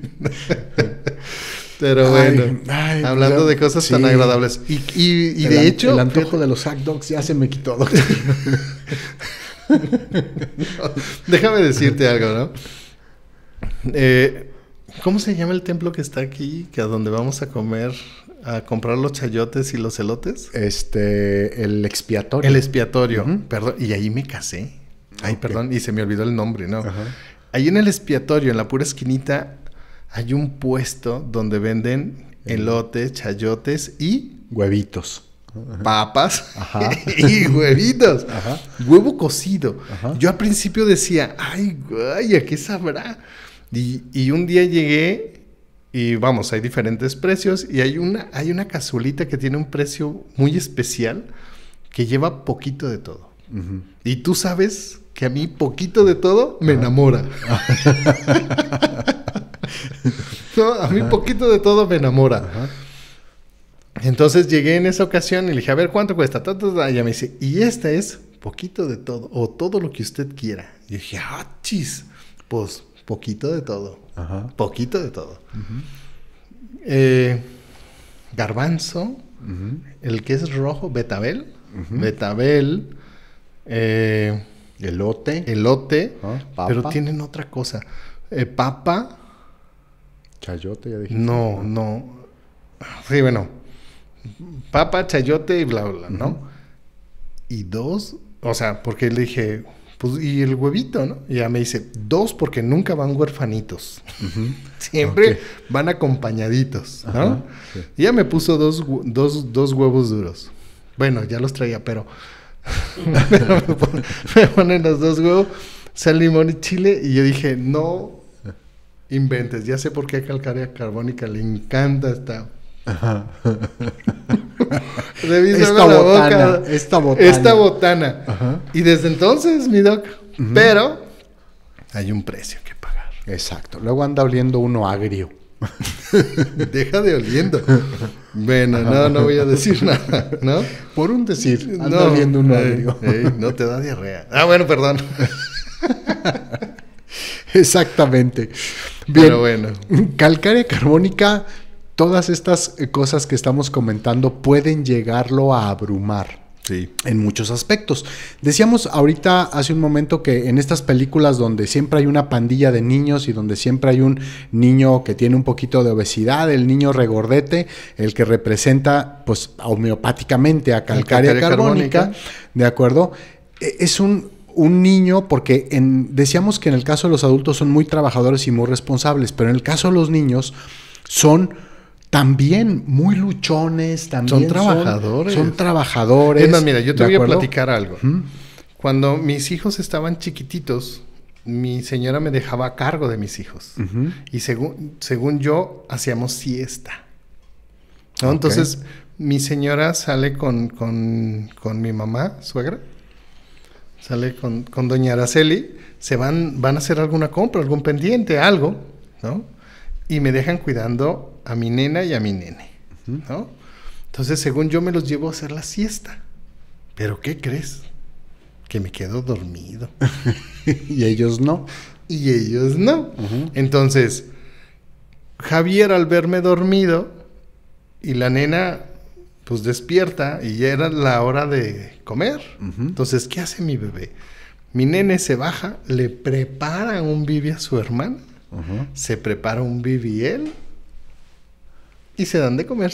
Pero bueno, pues hablando de cosas tan agradables. Y, de hecho. El antojo de los hot dogs ya se me quitó, <laughs> déjame decirte algo, ¿no? Eh, ¿Cómo se llama el templo que está aquí? Que a donde vamos a comer, a comprar los chayotes y los elotes. Este, el expiatorio. El expiatorio, perdón. Y ahí me casé. Ay, perdón, y se me olvidó el nombre, ¿no? Ahí en el expiatorio, en la pura esquinita, hay un puesto donde venden elotes, chayotes y... Huevitos. Papas <laughs> y huevitos. Huevo cocido. Yo al principio decía, ay, güey, qué sabrá? Y, un día llegué y vamos, hay diferentes precios y hay una, hay una cazulita que tiene un precio muy especial que lleva poquito de todo. Y tú sabes que a mí poquito de todo me enamora. <laughs> a mí poquito de todo me enamora. Entonces llegué en esa ocasión y le dije, a ver, ¿cuánto cuesta? Ya me dice, y esta es poquito de todo, o todo lo que usted quiera. Y dije, ah, chis, pues poquito de todo. Poquito de todo. Eh, garbanzo, el que es rojo, betabel, betabel, eh, Elote. Elote. Pero tienen otra cosa. Eh, papa. Chayote, ya dije. No, no. Sí, bueno. Papa, chayote y bla, bla, ¿no? Y dos, o sea, porque le dije, pues, y el huevito, ¿no? Y ya me dice, dos porque nunca van huerfanitos. <laughs> Siempre van acompañaditos, ¿no? Y ya me puso dos huevos duros. Bueno, ya los traía, pero <laughs> me ponen los dos huevos, sal, limón y chile. Y yo dije, no inventes. Ya sé por qué a Calcárea Carbónica le encanta esta. <laughs> esta, botana, esta botana. Y desde entonces, mi doc. Pero hay un precio que pagar. Exacto. Luego anda oliendo uno agrio. <laughs> Deja de oliendo. Bueno, no, no voy a decir <laughs> nada, ¿no? Por un decir, no, no te da diarrea. Ah, bueno, perdón. <laughs> Exactamente. Bien, Pero bueno. Calcárea carbónica, todas estas eh, cosas que estamos comentando pueden llegarlo a abrumar. Sí. En muchos aspectos. Decíamos ahorita hace un momento que en estas películas donde siempre hay una pandilla de niños y donde siempre hay un niño que tiene un poquito de obesidad, el niño regordete, el que representa pues homeopáticamente a calcárea, carbónica, ¿de acuerdo? E, es un un niño, porque en, decíamos que en el caso de los adultos son muy trabajadores y muy responsables, pero en el caso de los niños son también muy luchones, también son trabajadores. Son, trabajadores. Es más, mira, yo te voy a platicar algo. Cuando mis hijos estaban chiquititos, mi señora me dejaba a cargo de mis hijos. Y según, según yo, hacíamos siesta. Entonces, mi señora sale con, mi mamá, suegra, sale con, con doña Araceli, se van, van a hacer alguna compra, algún pendiente, algo, ¿no? y me dejan cuidando a mi nena y a mi nene, ¿no? Entonces, según yo me los llevo a hacer la siesta. Pero ¿qué crees? Que me quedo dormido. <laughs> y ellos no. Y ellos no. Entonces, Javier al verme dormido y la nena pues despierta y ya era la hora de comer. Entonces, ¿qué hace mi bebé? Mi nene se baja, le prepara un bibi a su hermano se prepara un BBL y se dan de comer.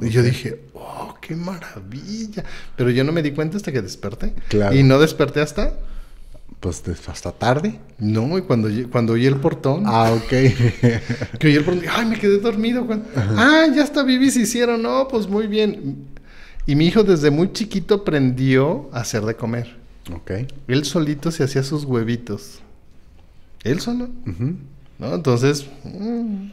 Y yo dije, oh, qué maravilla. Pero yo no me di cuenta hasta que desperté. Y no desperté hasta. Pues hasta tarde. No, y cuando, cuando oí el portón. Ah, ok. <laughs> que oí el portón. Ay, me quedé dormido. Ah, ya está, Vivi, se hicieron. No, pues muy bien. Y mi hijo desde muy chiquito aprendió a hacer de comer. Ok. Él solito se hacía sus huevitos. Él solo. Ajá. ¿no? Entonces... Mm.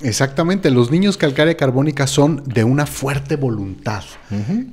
Exactamente, los niños calcárea carbónica son de una fuerte voluntad.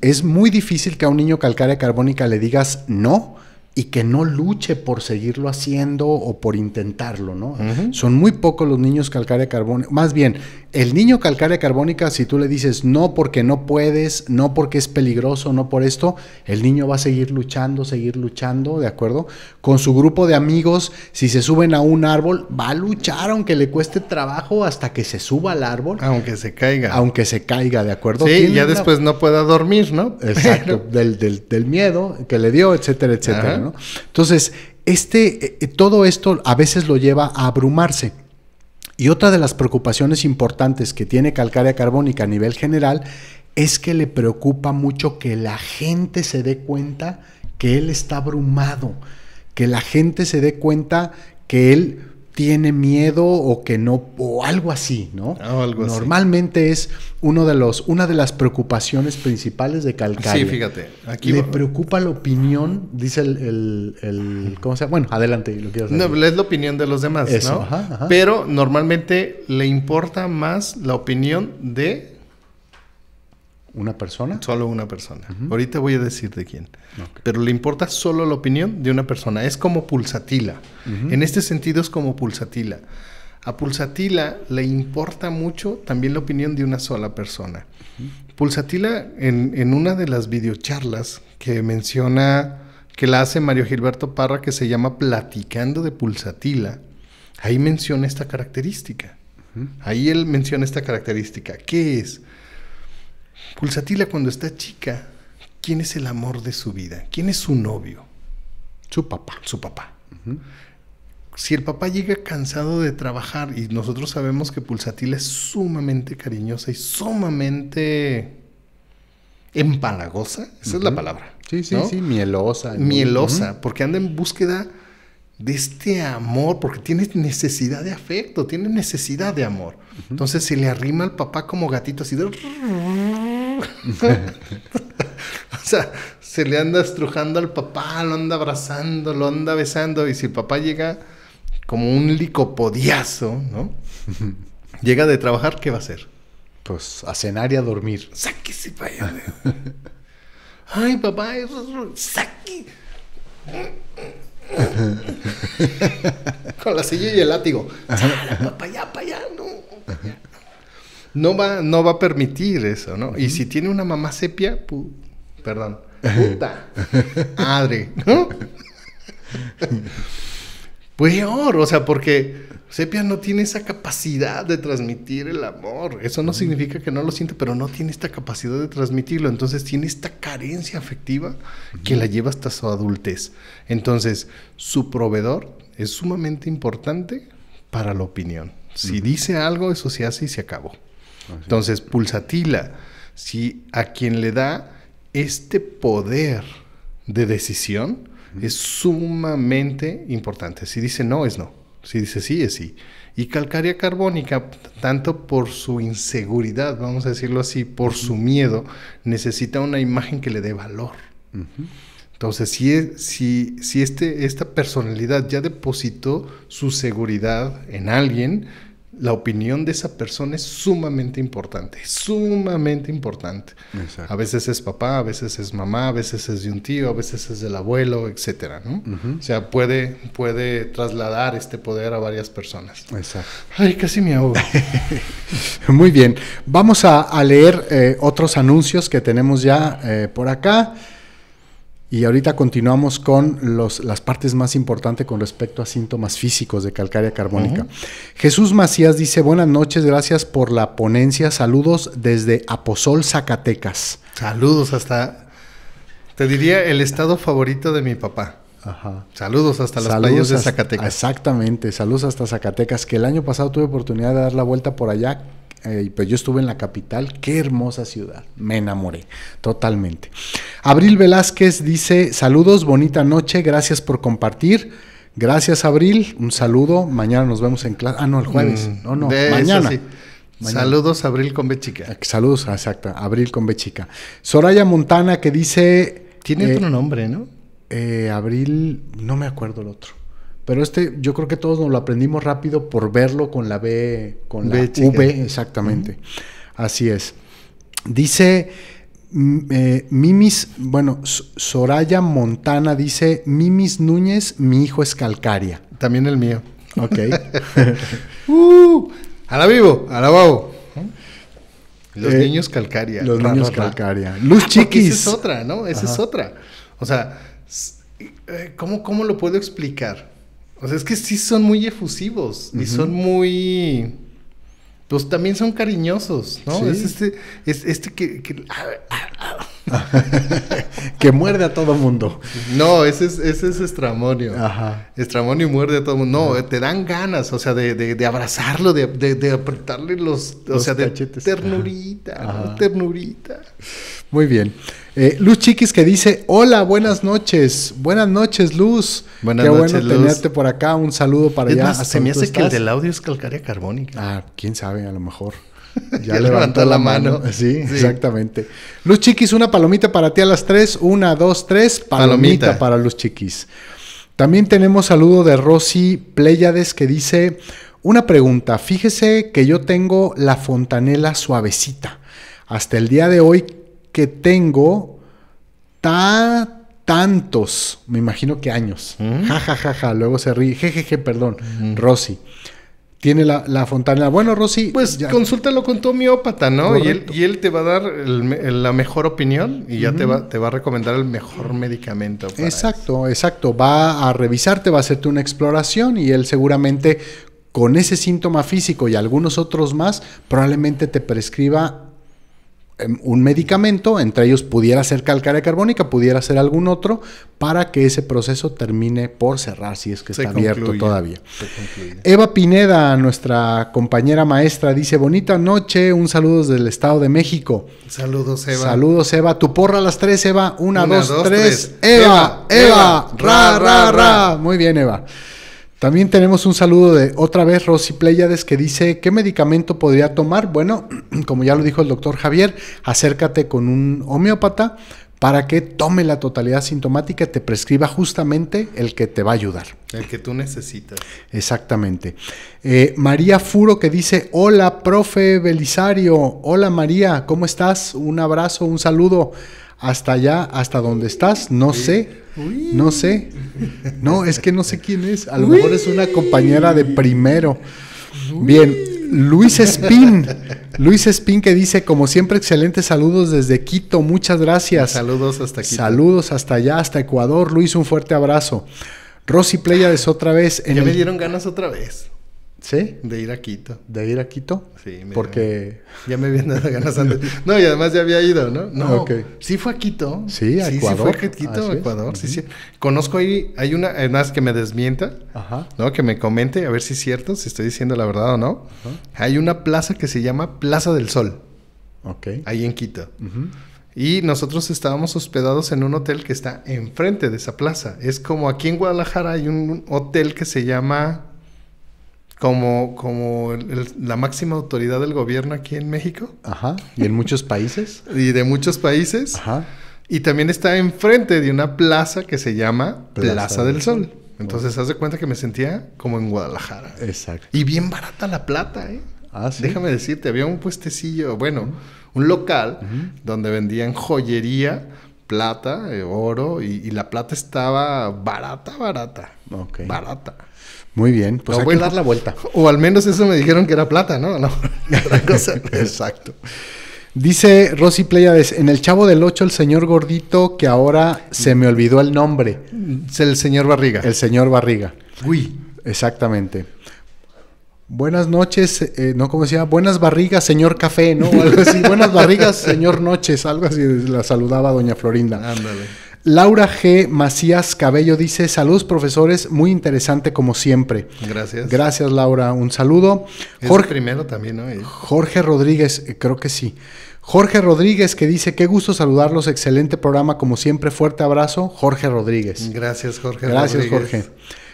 Es muy difícil que a un niño calcárea carbónica le digas no y que no luche por seguirlo haciendo o por intentarlo, ¿no? Son muy pocos los niños calcárea carbónica. Más bien, el niño calcárea carbónica, si tú le dices no porque no puedes, no porque es peligroso, no por esto, el niño va a seguir luchando, seguir luchando, ¿de acuerdo? Con su grupo de amigos, si se suben a un árbol, va a luchar aunque le cueste trabajo hasta que se suba al árbol. Aunque se caiga. Aunque se caiga, ¿de acuerdo? Sí, ya después no pueda dormir, ¿no? Exacto, <laughs> del, del, miedo que le dio, etcétera, etcétera. Entonces, este, eh, todo esto a veces lo lleva a abrumarse. Y otra de las preocupaciones importantes que tiene calcárea carbónica a nivel general es que le preocupa mucho que la gente se dé cuenta que él está abrumado, que la gente se dé cuenta que él tiene miedo o que no, o algo así, ¿no? Ah, normalmente es uno de los, una de las preocupaciones principales de calca Sí, fíjate. Aquí Le preocupa la opinión, dice el, ¿cómo se llama? Bueno, adelante, lo quiero No, es la opinión de los demás, ¿no? Pero normalmente le importa más la opinión de ¿Una persona? Solo una persona. Ahorita voy a decir de quién. Pero le importa solo la opinión de una persona. Es como pulsatila. En este sentido es como pulsatila. A pulsatila le importa mucho también la opinión de una sola persona. Pulsatila en, en, una de las videocharlas que menciona, que la hace Mario Gilberto Parra, que se llama Platicando de Pulsatila, ahí menciona esta característica. Ahí él menciona esta característica. ¿Qué es? Pulsatila cuando está chica, ¿quién es el amor de su vida? ¿Quién es su novio? Su papá. Su papá. Si el papá llega cansado de trabajar y nosotros sabemos que Pulsatila es sumamente cariñosa y sumamente empalagosa, esa es la palabra. Sí, sí, sí, mielosa. Mielosa, porque anda en búsqueda de este amor, porque tiene necesidad de afecto, tiene necesidad de amor. Entonces se le arrima al papá como gatito así de... <laughs> o sea, se le anda estrujando al papá, lo anda abrazando, lo anda besando. Y si el papá llega como un licopodiazo, ¿no? <laughs> llega de trabajar, ¿qué va a hacer? Pues a cenar y a dormir. Sáquese para allá. Ay, papá, eso <laughs> Con la silla y el látigo. Para allá, para allá no va, no va a permitir eso, ¿no? Y si tiene una mamá sepia, perdón, puta, madre, ¿no? Peor, o sea, porque sepia no tiene esa capacidad de transmitir el amor. Eso no significa que no lo siente, pero no tiene esta capacidad de transmitirlo. Entonces tiene esta carencia afectiva que la lleva hasta su adultez. Entonces, su proveedor es sumamente importante para la opinión. Si dice algo, eso se hace y se acabó. Entonces, pulsatila, si a quien le da este poder de decisión es sumamente importante. Si dice no, es no. Si dice sí, es sí. Y calcárea carbónica, tanto por su inseguridad, vamos a decirlo así, por su miedo, necesita una imagen que le dé valor. Entonces, si, este, esta personalidad ya depositó su seguridad en alguien, la opinión de esa persona es sumamente importante, sumamente importante. A veces es papá, a veces es mamá, a veces es de un tío, a veces es del abuelo, etcétera, O sea, puede, puede trasladar este poder a varias personas. Exacto. Ay, casi me ahogo. <laughs> Muy bien. Vamos a, leer eh, otros anuncios que tenemos ya eh, por acá. Y ahorita continuamos con los, las partes más importantes con respecto a síntomas físicos de calcárea carbónica. Jesús Macías dice, buenas noches, gracias por la ponencia, saludos desde Aposol, Zacatecas. Saludos hasta, te diría, el estado favorito de mi papá. Ajá. Saludos hasta las playas de Zacatecas. exactamente, saludos hasta Zacatecas, que el año pasado tuve oportunidad de dar la vuelta por allá eh, pues yo estuve en la capital, qué hermosa ciudad, me enamoré totalmente. Abril Velázquez dice, saludos, bonita noche, gracias por compartir. Gracias Abril, un saludo, mañana nos vemos en clase, ah no, el jueves, mm, no, no, mañana. Saludos Abril con B eh, Saludos, exacto, Abril con B Soraya Montana que dice... Tiene otro eh, nombre, ¿no? Abril, no me acuerdo el otro. Pero este, yo creo que todos nos lo aprendimos rápido por verlo con la B, con la V, exactamente. Así es. Dice mm, eh, Mimis, bueno, Soraya Montana dice: Mimis Núñez, mi hijo es Calcaria. También el mío. Ok. <laughs> <laughs> uh, a vivo, a la ¿Eh? Los niños calcaria. Los niños calcaria. <laughs> Luz chiquis. Esa es otra, ¿no? Esa es otra. O sea, eh, ¿cómo, ¿cómo lo puedo explicar? O sea, es que sí son muy efusivos y son muy... Pues también son cariñosos, ¿no? Es este, es este que... <laughs> Que, muerde a todo mundo. No, ese es, ese es Estramonio. Ajá. Estramonio muerde a todo mundo. No, te dan ganas, o sea, de, de, de abrazarlo, de, de, apretarle los... o sea, de ternurita, ternurita. Muy bien. Eh, Luz Chiquis que dice, hola, buenas noches. Buenas noches, Luz. Buenas Qué bueno tenerte por acá. Un saludo para allá. se me hace que el del audio es calcárea carbónica. Ah, quién sabe, a lo mejor. <laughs> Ya, levantó, la, mano. Sí, exactamente. Luz Chiquis, una palomita para ti a las tres. Una, dos, tres. Palomita, para Luz Chiquis. También tenemos saludo de Rosy Pléyades que dice, una pregunta, fíjese que yo tengo la fontanela suavecita. Hasta el día de hoy que tengo ta, tantos, me imagino que años. jajajaja mm. luego se ríe, jejeje, perdón, mm. Rosy tiene la, la, Bueno, Rosy. Pues consúltalo con tu homeópata, ¿no? Y él, y él, te va a dar la mejor opinión y ya te, va, te va a recomendar el mejor medicamento. exacto, exacto. Va a revisarte, va a hacerte una exploración y él seguramente con ese síntoma físico y algunos otros más, probablemente te prescriba Em, un medicamento, entre ellos pudiera ser calcárea carbónica, pudiera ser algún otro, para que ese proceso termine por cerrar, si es que está abierto todavía. Eva Pineda, nuestra compañera maestra, dice, bonita noche, un saludo desde el Estado de México. Saludos, Eva. Saludos, Eva. Tu porra a las tres, Eva. Una, dos, tres. Eva, Eva, ra, ra, ra. Muy bien, Eva. También tenemos un saludo de otra vez Rosy Pleiades que dice, ¿qué medicamento podría tomar? Bueno, <clears throat> como ya lo dijo el doctor Javier, acércate con un homeópata para que tome la totalidad sintomática y te prescriba justamente el que te va a ayudar. El que tú necesitas. Exactamente. Eh, María Furo que dice, hola, profe Belisario, hola María, ¿cómo estás? Un abrazo, un saludo hasta allá, hasta dónde estás, no sé, no sé. No, es que no sé quién es, a lo mejor es una compañera de primero. Bien, Luis Espín, Luis Espín que dice, como siempre, excelentes saludos desde Quito, muchas gracias. Saludos hasta Quito. Saludos hasta allá, hasta Ecuador. Luis, un fuerte abrazo. Rosy es otra vez. ya me dieron ganas otra vez. ¿Sí? De ir a Quito. ¿De ir a Quito? Sí. Porque... Ya me habían dado ganas antes. No, y además ya había ido, ¿no? No, sí fue a Quito. Sí, a Ecuador. Sí, fue a Quito, Ecuador. Sí, sí. Conozco ahí, hay una, además que me desmienta, Ajá. ¿no? Que me comente, a ver si es cierto, si estoy diciendo la verdad o no. Hay una plaza que se llama Plaza del Sol. Ok. Ahí en Quito. Y nosotros estábamos hospedados en un hotel que está enfrente de esa plaza. Es como aquí en Guadalajara hay un hotel que se llama como, como la máxima autoridad del gobierno aquí en México. Ajá. Y en muchos países. <laughs> y de muchos países. Ajá. Y también está enfrente de una plaza que se llama Plaza, del, Sol. Entonces, haz de cuenta que me sentía como en Guadalajara. Exacto. Y bien barata la plata, ¿eh? Ah, Déjame decirte, había un puestecillo, bueno, un local donde vendían joyería, plata, eh, oro, y, y, la plata estaba barata, barata. Ok. Barata. Muy bien. Pues no, dar la vuelta. <laughs> O al menos eso me dijeron que era plata, ¿no? <laughs> no <laughs> Exacto. Dice Rosy Pleiades, en El Chavo del Ocho, el señor gordito, que ahora se me olvidó el nombre. Es el señor Barriga. El señor Barriga. Uy. Exactamente. Buenas noches, eh, no, ¿cómo decía? Buenas barrigas, señor café, ¿no? Buenas barrigas, señor noches, algo así. La saludaba doña Florinda. Ándale. Laura G. Macías Cabello dice, saludos profesores, muy interesante como siempre. Gracias. Gracias Laura, un saludo. Jorge, primero también, ¿no? Jorge Rodríguez, eh, creo que sí. Jorge Rodríguez que dice, qué gusto saludarlos, excelente programa como siempre, fuerte abrazo, Jorge Rodríguez. Gracias Jorge. Gracias Jorge.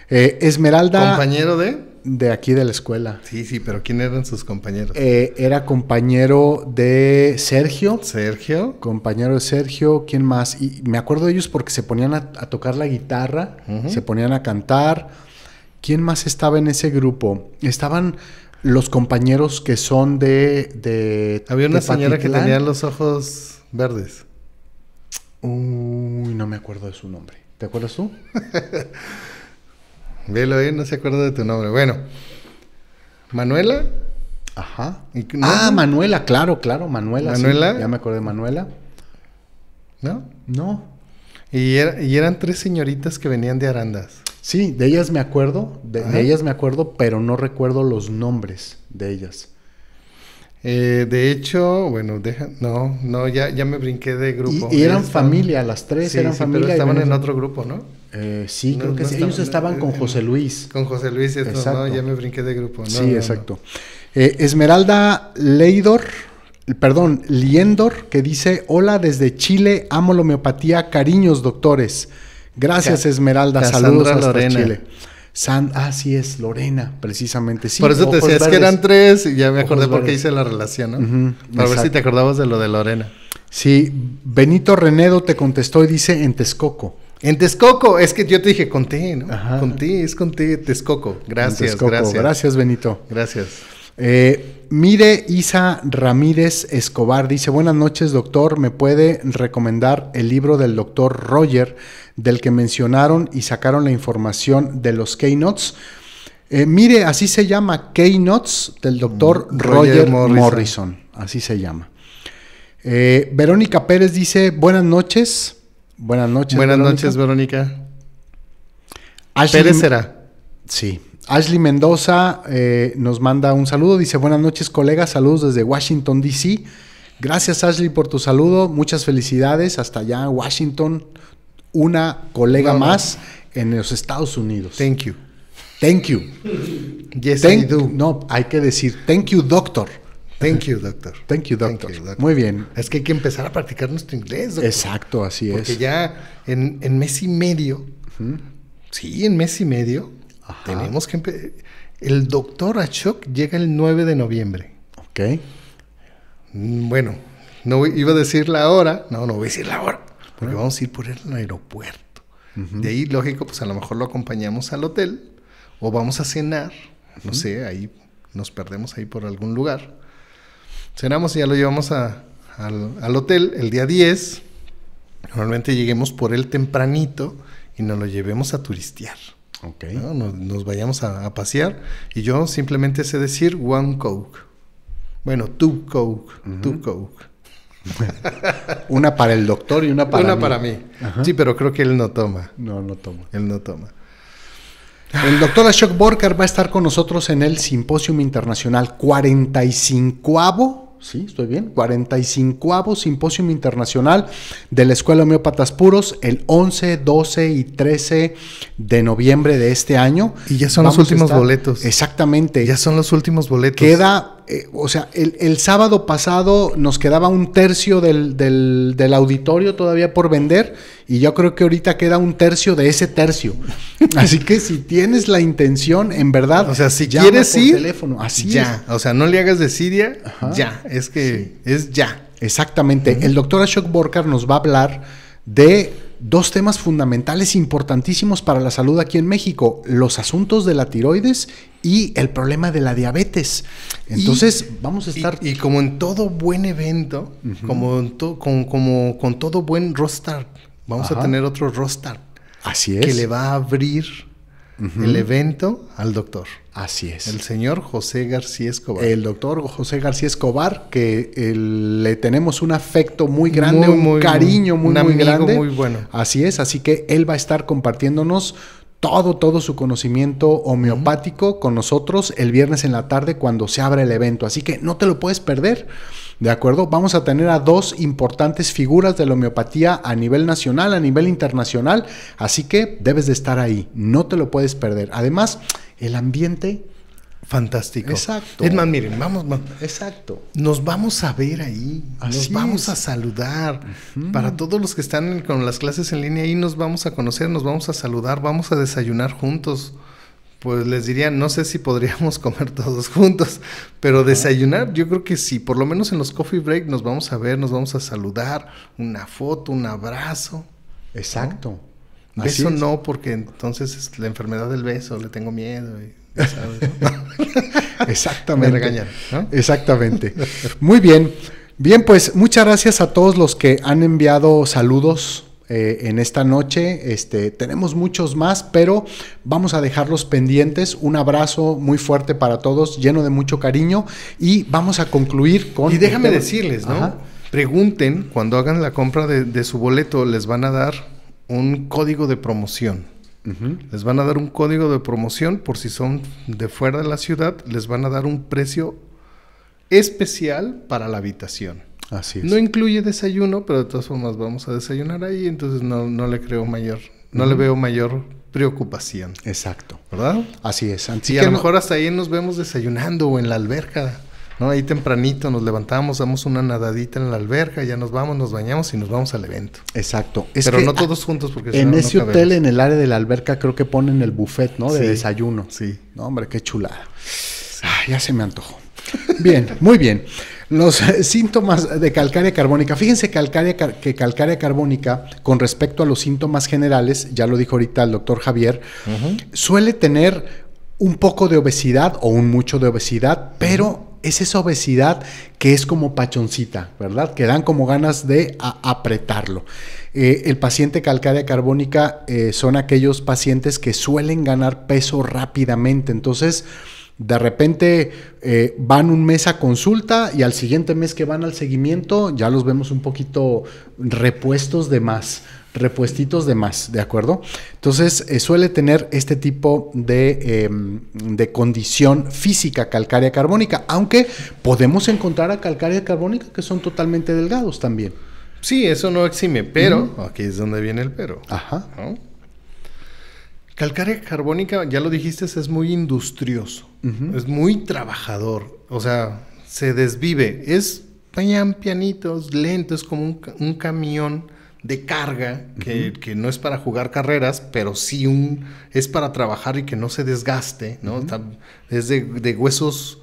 Eh, Esmeralda. Compañero de de aquí de la escuela. Sí, sí, pero ¿quién eran sus compañeros? Eh, era compañero de Sergio. Sergio. Compañero de Sergio, ¿quién más? Y me acuerdo de ellos porque se ponían a, tocar la guitarra, se ponían a cantar. ¿Quién más estaba en ese grupo? Estaban los compañeros que son de... de Había una señora que tenía los ojos verdes. Uy, no me acuerdo de su nombre. ¿Te acuerdas tú? <laughs> Velo, eh, no se acuerda de tu nombre. Bueno, Manuela. Ajá. ah, Manuela, claro, claro, Manuela. Manuela. ya me acordé de Manuela. ¿No? No. Y, eran tres señoritas que venían de Arandas. Sí, de ellas me acuerdo, de ellas me acuerdo, pero no recuerdo los nombres de ellas. Eh, de hecho, bueno, deja, no, no, ya, ya me brinqué de grupo. Y, eran familia, las tres eran familia. Pero estaban en otro grupo, ¿no? Eh, sí, creo que sí. ellos estaban con José Luis. Con José Luis, exacto. Ya me brinqué de grupo, ¿no? Sí, exacto. Eh, Esmeralda Leidor, perdón, Liendor, que dice: Hola desde Chile, amo la homeopatía, cariños, doctores. Gracias, Esmeralda. Saludos hasta Chile. San, ah, sí es, Lorena, precisamente, sí. Por eso te decía, es que eran tres y ya me acordé porque hice la relación, ¿no? Para ver si te acordabas de lo de Lorena. Sí, Benito Renedo te contestó y dice en Texcoco. En Texcoco, es que yo te dije, conté, ¿no? Con Conté, es conté, Texcoco. Gracias, gracias. Gracias, Benito. Gracias. Eh, mire Isa Ramírez Escobar dice, buenas noches doctor, ¿me puede recomendar el libro del doctor Roger del que mencionaron y sacaron la información de los Keynotes? Eh, mire, así se llama Keynotes del doctor mm, Roger, Morrison. así se llama. Eh, Verónica Pérez dice, buenas noches. Buenas noches. Buenas noches, Verónica. Pérez será. Sí, Ashley Mendoza eh, nos manda un saludo, dice buenas noches colegas, saludos desde Washington, D.C. Gracias Ashley por tu saludo, muchas felicidades, hasta allá Washington, una colega más en los Estados Unidos. Thank you. Thank you. Yes, No, hay que decir thank you, doctor. Thank you, doctor. Thank you, doctor. Muy bien. Es que hay que empezar a practicar nuestro inglés. Exacto, así es. Porque ya en, mes y medio, sí, en mes y medio, tenemos que... El doctor Achok llega el 9 de noviembre. Ok. Mm, bueno, no iba a decir la hora. No, no voy a decir la hora. Porque vamos a ir por el aeropuerto. De ahí, lógico, pues a lo mejor lo acompañamos al hotel o vamos a cenar. No sé, ahí nos perdemos ahí por algún lugar. Cenamos y ya lo llevamos al, al, hotel el día 10. Normalmente lleguemos por él tempranito y nos lo llevemos a turistear. Nos, vayamos a, pasear y yo simplemente sé decir one Coke. Bueno, two Coke, two Coke. <laughs> una para el doctor y una para una mí. para mí. Sí, pero creo que él no toma. No, no toma. Él no toma. El doctor Ashok Borkar va a estar con nosotros en el Simposium Internacional 45 sí, estoy bien, 45 Simposio Internacional de la Escuela de Homeópatas Puros el 11, 12 y 13 de noviembre de este año. Y ya son los últimos boletos. Exactamente. Ya son los últimos boletos. Queda eh, o sea, el, sábado pasado nos quedaba un tercio del, auditorio todavía por vender y yo creo que ahorita queda un tercio de ese tercio. <laughs> Así que si tienes la intención, en verdad, o sea, si quieres por ir, teléfono, así ya, o sea, no le hagas de Siria, ya, es que es ya. Exactamente. El doctor Ashok Borkar nos va a hablar de dos temas fundamentales importantísimos para la salud aquí en México, los asuntos de la tiroides y el problema de la diabetes. Entonces, vamos a estar... Y, como en todo buen evento, como, como, con todo buen Rostar, vamos a tener otro Rostar Que le va a abrir el evento al doctor. Así es. El señor José García Escobar. El doctor José García Escobar, que le tenemos un afecto muy grande, un cariño muy, muy grande. Muy bueno. Así es, así que él va a estar compartiéndonos todo, todo su conocimiento homeopático con nosotros el viernes en la tarde cuando se abra el evento. Así que no te lo puedes perder. ¿De acuerdo? Vamos a tener a dos importantes figuras de la homeopatía a nivel nacional, a nivel internacional, así que debes de estar ahí, no te lo puedes perder. Además, el ambiente... Fantástico. Exacto. Es miren, vamos, Exacto. Nos vamos a ver ahí. nos vamos a saludar. Para todos los que están con las clases en línea ahí, nos vamos a conocer, nos vamos a saludar, vamos a desayunar juntos pues les diría, no sé si podríamos <laughs> comer todos juntos, pero desayunar, yo creo que sí, por lo menos en los coffee break nos vamos a ver, nos vamos a saludar, una foto, un abrazo. Exacto. Eso no, porque entonces es la enfermedad del beso, le tengo miedo. <laughs> Exactamente. Me regañan, Exactamente. Muy bien. Bien, pues muchas gracias a todos los que han enviado saludos eh, en esta noche. Este, tenemos muchos más, pero vamos a dejarlos pendientes. Un abrazo muy fuerte para todos, lleno de mucho cariño. Y vamos a concluir con. Y déjame decirles, ¿no? Pregunten, cuando hagan la compra de, su boleto, les van a dar un código de promoción. Les van a dar un código de promoción por si son de fuera de la ciudad, les van a dar un precio especial para la habitación. Así No incluye desayuno, pero de todas formas vamos a desayunar ahí, entonces no, le creo mayor, no le veo mayor preocupación. Exacto. ¿Verdad? Así es. Así y a lo mejor hasta ahí nos vemos desayunando o en la alberca. ¿no? Ahí tempranito nos levantamos, damos una nadadita en la alberca, ya nos vamos, nos bañamos y nos vamos al evento. Exacto. Pero no todos juntos porque En ese hotel, en el área de la alberca, creo que ponen el buffet, ¿no? De desayuno. Sí. No, hombre, qué chulada. ya se me antojó. Bien, muy bien. Los <laughs> síntomas de calcárea carbónica. Fíjense calcárea, que calcárea carbónica, con respecto a los síntomas generales, ya lo dijo ahorita el doctor Javier, suele tener un poco de obesidad o un mucho de obesidad, pero es esa obesidad que es como pachoncita, ¿verdad? Que dan como ganas de apretarlo. Eh, el paciente calcárea carbónica eh, son aquellos pacientes que suelen ganar peso rápidamente, entonces de repente eh, van un mes a consulta y al siguiente mes que van al seguimiento ya los vemos un poquito repuestos de más, repuestitos de más, ¿de acuerdo? Entonces eh, suele tener este tipo em, de, condición física calcárea carbónica, aunque podemos encontrar a calcárea carbónica que son totalmente delgados también. Sí, eso no exime, pero aquí es donde viene el pero. Ajá. Calcárea carbónica, ya lo dijiste, es muy industrioso, es muy trabajador, o sea, se desvive, es pian pianitos, lento, es como un, camión de carga que, no es para jugar carreras, pero sí un, es para trabajar y que no se desgaste, ¿no? es de, huesos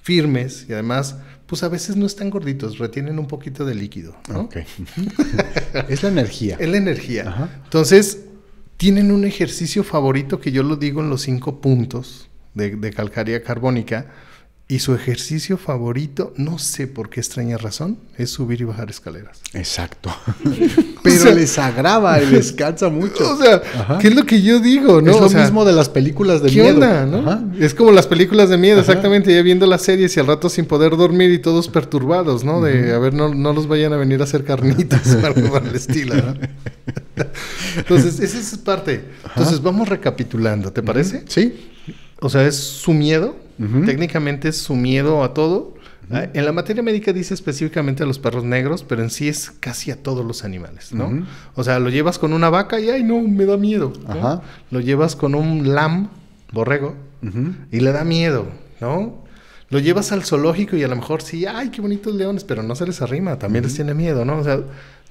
firmes y además, pues a veces no están gorditos, retienen un poquito de líquido, ¿no? <laughs> es la energía. Es la energía. Entonces, tienen un ejercicio favorito que yo lo digo en los cinco puntos de, calcaría carbónica. Y su ejercicio favorito, no sé por qué extraña razón, es subir y bajar escaleras. Exacto. <laughs> Pero les agrava y les cansa mucho. O sea, ¿qué es lo que yo digo? ¿no? Es lo mismo de las películas de miedo. Es como las películas de miedo, exactamente. Ya viendo las series y al rato sin poder dormir y todos perturbados, ¿no? De, a ver, no, los vayan a venir a hacer carnitas, <laughs> algo el estilo, ¿no? <laughs> Entonces, <laughs> esa es parte. Entonces, vamos recapitulando, ¿te parece? Sí. O sea, es su miedo, técnicamente es su miedo a todo. Ah, en la materia médica dice específicamente a los perros negros, pero en sí es casi a todos los animales, ¿no? O sea, lo llevas con una vaca y, ay, no, me da miedo. Ajá. Lo llevas con un lamb, borrego, y le da miedo, ¿no? Lo llevas al zoológico y a lo mejor sí, ay, qué bonitos leones, pero no se les arrima, también les tiene miedo, ¿no? O sea,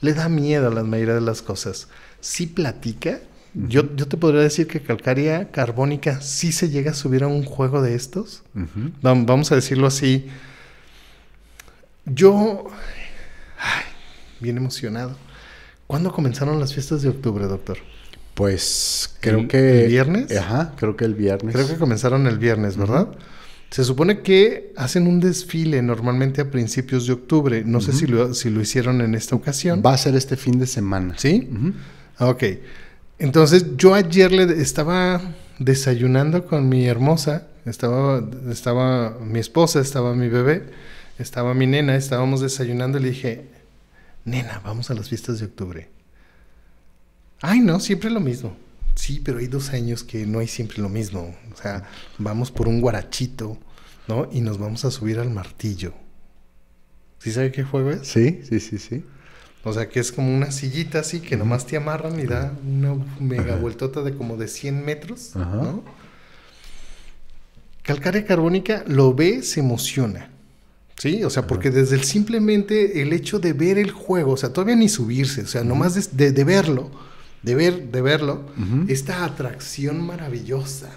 le da miedo a la mayoría de las cosas. si platica. yo, te podría decir que calcárea carbónica si se llega a subir a un juego de estos. Vamos a decirlo así. Yo... bien emocionado. ¿Cuándo comenzaron las fiestas de octubre, doctor? Pues creo que... ¿El viernes? Ajá, creo que el viernes. Creo que comenzaron el viernes, ¿verdad? Se supone que hacen un desfile normalmente a principios de octubre. No sé si lo, si lo, hicieron en esta ocasión. Va a ser este fin de semana. ¿Sí? Ok. Entonces yo ayer le estaba desayunando con mi hermosa. Estaba, estaba mi esposa, estaba mi bebé, estaba mi nena. Estábamos desayunando y le dije, nena, vamos a las fiestas de octubre. Ay, no, siempre lo mismo. Sí, pero hay dos años que no hay siempre lo mismo. O sea, vamos por un guarachito, ¿no? Y nos vamos a subir al martillo. ¿Sí sabe qué juego es? Sí, sí, sí, sí. O sea, que es como una sillita así que nomás te amarran y da una mega vueltota de como de 100 metros, ¿no? Calcárea carbónica lo ve, se emociona. Sí, o sea, porque desde simplemente el hecho de ver el juego, o sea, todavía ni subirse, o sea, nomás de verlo, de, ver, de verlo, esta atracción maravillosa.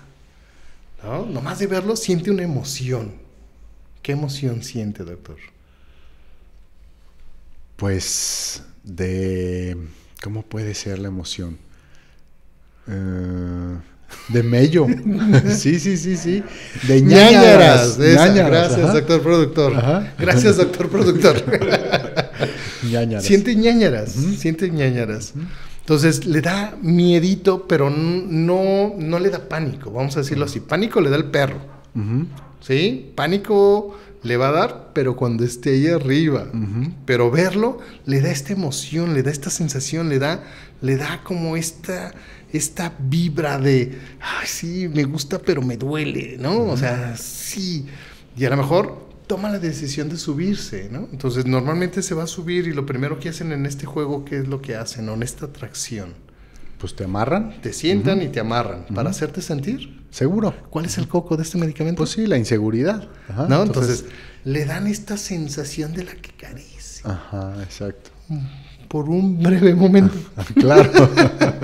¿no? Nomás de verlo siente una emoción. ¿Qué emoción siente, doctor? Pues de... ¿Cómo puede ser la emoción? Eh, de mello. <laughs> sí, sí, sí, sí. De ñañaras. Gracias, doctor productor. Gracias, doctor productor. Siente ñañaras. Siente ñañaras. Entonces le da miedito, pero no, no le da pánico, vamos a decirlo así. Pánico le da el perro. ¿Sí? Pánico le va a dar, pero cuando esté ahí arriba. Pero verlo le da esta emoción, le da esta sensación, le da, le da como esta, esta vibra de, ay, sí, me gusta, pero me duele, ¿no? O sea, sí. Y a lo mejor toma la decisión de subirse, ¿no? Entonces normalmente se va a subir y lo primero que hacen en este juego, ¿qué es lo que hacen? honesta atracción. Pues te amarran. Te sientan y te amarran para hacerte sentir. Seguro. ¿Cuál es el coco de este medicamento? Pues sí, la inseguridad. ¿No? Entonces, entonces, le dan esta sensación de la que carece. Ajá, exacto. Por un breve momento. <laughs> claro.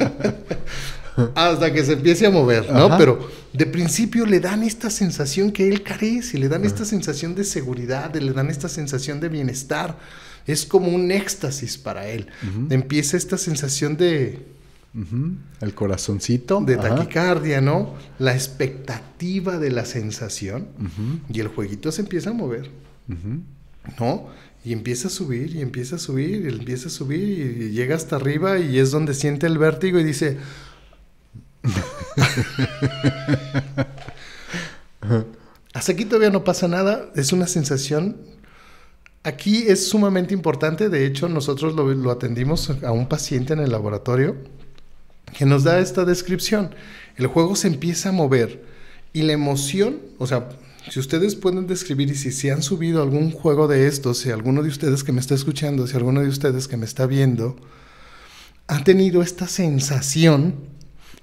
<laughs> <laughs> hasta que se empiece a mover, ¿no? Pero de principio le dan esta sensación que él carece, le dan esta sensación de seguridad, le dan esta sensación de bienestar. Es como un éxtasis para él. Empieza esta sensación de... El corazoncito. De taquicardia, ¿no? La expectativa de la sensación. Y el jueguito se empieza a mover. ¿No? Y empieza a subir, y empieza a subir, y empieza a subir, y llega hasta arriba, y es donde siente el vértigo y dice, <laughs> Hasta aquí todavía no pasa nada, es una sensación. Aquí es sumamente importante, de hecho nosotros lo, atendimos a un paciente en el laboratorio que nos da esta descripción. El juego se empieza a mover y la emoción, o sea, si ustedes pueden describir y si se han subido algún juego de estos, si alguno de ustedes que me está escuchando, si alguno de ustedes que me está viendo, ha tenido esta sensación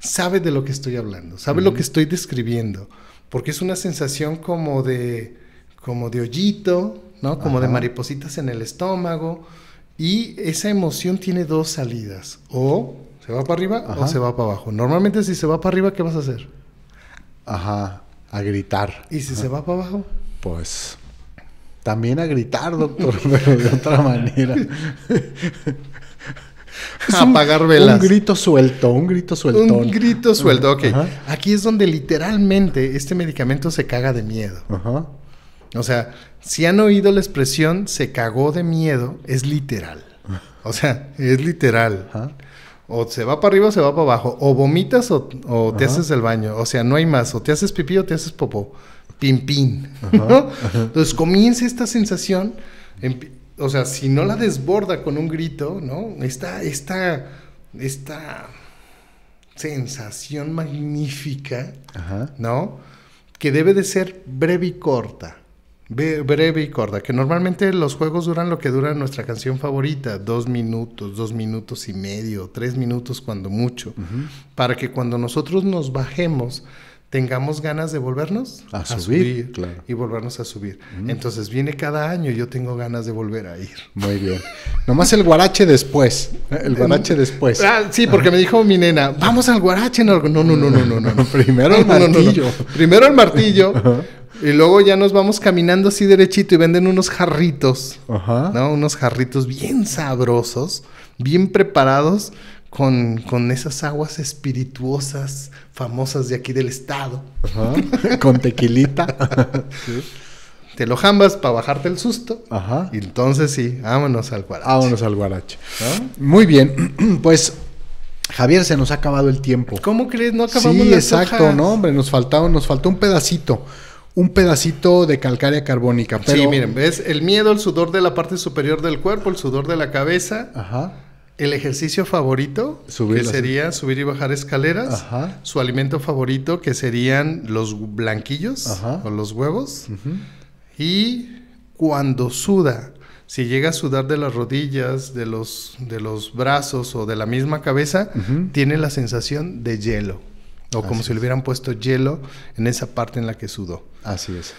sabe de lo que estoy hablando, sabe lo que estoy describiendo, porque es una sensación como de, como de hoyito, ¿no? Como de maripositas en el estómago, y esa emoción tiene dos salidas, o se va para arriba o se va para abajo. Normalmente si se va para arriba, ¿qué vas a hacer? Ajá, a gritar. ¿Y si se va para abajo? Pues también a gritar, doctor, <laughs> pero de otra manera. <laughs> apagar velas. Un grito suelto, un grito suelto. Un grito suelto, ok. Aquí es donde literalmente este medicamento se caga de miedo. O sea, si han oído la expresión se cagó de miedo, es literal. O sea, es literal. O se va para arriba o se va para abajo. O vomitas o, te haces el baño. O sea, no hay más. O te haces pipí o te haces popó. Pim, pim. Entonces comienza esta sensación o sea, si no la desborda con un grito, ¿no? Esta, esta, esta sensación magnífica, ¿no? Que debe de ser breve y corta. breve y corta, que normalmente los juegos duran lo que dura nuestra canción favorita, dos minutos, dos minutos y medio, tres minutos cuando mucho, para que cuando nosotros nos bajemos, tengamos ganas de volvernos a, subir, y volvernos a subir. Mm. Entonces viene cada año y yo tengo ganas de volver a ir. Muy bien. Nomás el guarache después. ¿eh? El guarache eh, después. Ah, sí, porque me dijo mi nena, vamos al guarache. No, no, no, no, no, no. <laughs> Primero el martillo. Primero el martillo. <laughs> Y luego ya nos vamos caminando así derechito y venden unos jarritos, Ajá. ¿no? Unos jarritos bien sabrosos, bien preparados con, con, esas aguas espirituosas famosas de aquí del estado. Ajá. <laughs> con tequilita. <laughs> Te lo jambas para bajarte el susto. Ajá. Y entonces sí, vámonos al guarache. Vámonos al guarache. Muy bien, <clears throat> pues Javier, se nos ha acabado el tiempo. ¿Cómo crees? No acabamos Sí, exacto, no, hombre, nos faltaba, nos faltó un pedacito un pedacito de calcárea carbónica. Pero... Sí, miren, ves el miedo, el sudor de la parte superior del cuerpo, el sudor de la cabeza. Ajá el ejercicio favorito, que sería subir y bajar escaleras. Su alimento favorito, que serían los blanquillos o los huevos. Y cuando suda, si llega a sudar de las rodillas, de los, de los brazos o de la misma cabeza, tiene la sensación de hielo. O como si le hubieran puesto hielo en esa parte en la que sudó. Así es.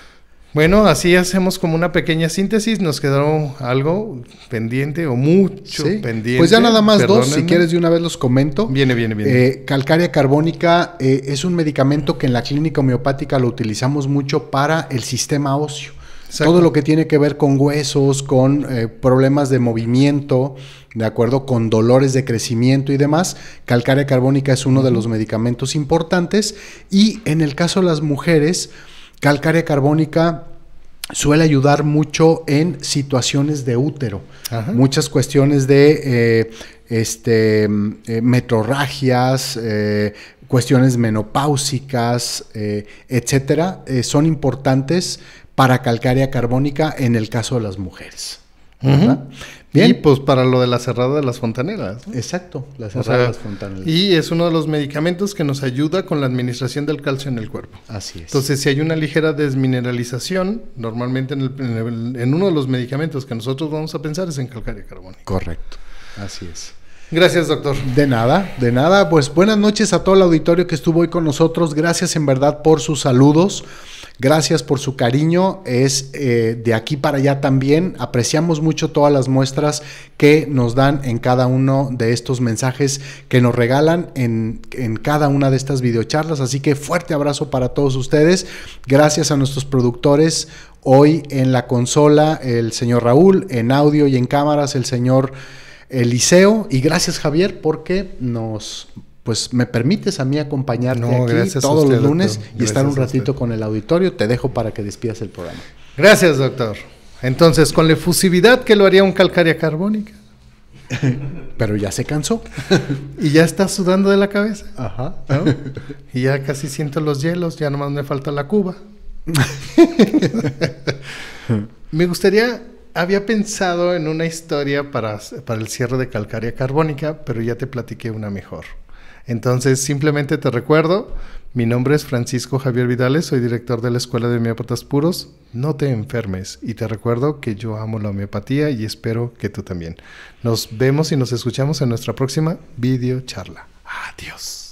Bueno, así hacemos como una pequeña síntesis. Nos quedó algo pendiente o mucho pendiente. Pues ya nada más dos, si quieres de una vez los comento. Viene, viene, viene. Eh, calcárea carbónica eh, es un medicamento que en la clínica homeopática lo utilizamos mucho para el sistema óseo. Todo lo que tiene que ver con huesos, con eh, problemas de movimiento, de acuerdo, con dolores de crecimiento y demás. Calcárea carbónica es uno de los medicamentos importantes. Y en el caso de las mujeres, Calcárea carbónica suele ayudar mucho en situaciones de útero, muchas cuestiones de eh, este, mm, eh, metrorragias, eh, cuestiones menopáusicas, eh, etcétera, son importantes para calcárea carbónica en el caso de las mujeres. Bien. Y pues para lo de la cerrada de las fontaneras. Exacto, la cerrada de las Y es uno de los medicamentos que nos ayuda con la administración del calcio en el cuerpo. Así es. Entonces, si hay una ligera desmineralización, normalmente en, uno de los medicamentos que nosotros vamos a pensar es en calcárea carbónico Correcto, así es. Gracias, doctor. De nada, de nada. Pues buenas noches a todo el auditorio que estuvo hoy con nosotros. Gracias en verdad por sus saludos. Gracias por su cariño. Es eh, de aquí para allá también. Apreciamos mucho todas las muestras que nos dan en cada uno de estos mensajes que nos regalan en, en cada una de estas videocharlas. Así que fuerte abrazo para todos ustedes. Gracias a nuestros productores. Hoy en la consola, el señor Raúl, en audio y en cámaras, el señor... Eliseo. Y gracias, Javier, porque nos pues me permites a mí acompañarte aquí todos los lunes y estar un ratito con el auditorio. Te dejo para que despidas el programa. Gracias, doctor. Entonces, con la efusividad que lo haría un calcárea carbónica. <laughs> Pero ya se cansó. <laughs> y ya está sudando de la cabeza. Ajá. y ya casi siento los hielos, ya nomás me falta la cuba. <laughs> me gustaría había pensado en una historia para, para el cierre de calcárea carbónica, pero ya te platiqué una mejor. Entonces, simplemente te recuerdo, mi nombre es Francisco Javier Vidales, soy director de la Escuela de Homeópatas Puros. No te enfermes y te recuerdo que yo amo la homeopatía y espero que tú también. Nos vemos y nos escuchamos en nuestra próxima videocharla. Adiós.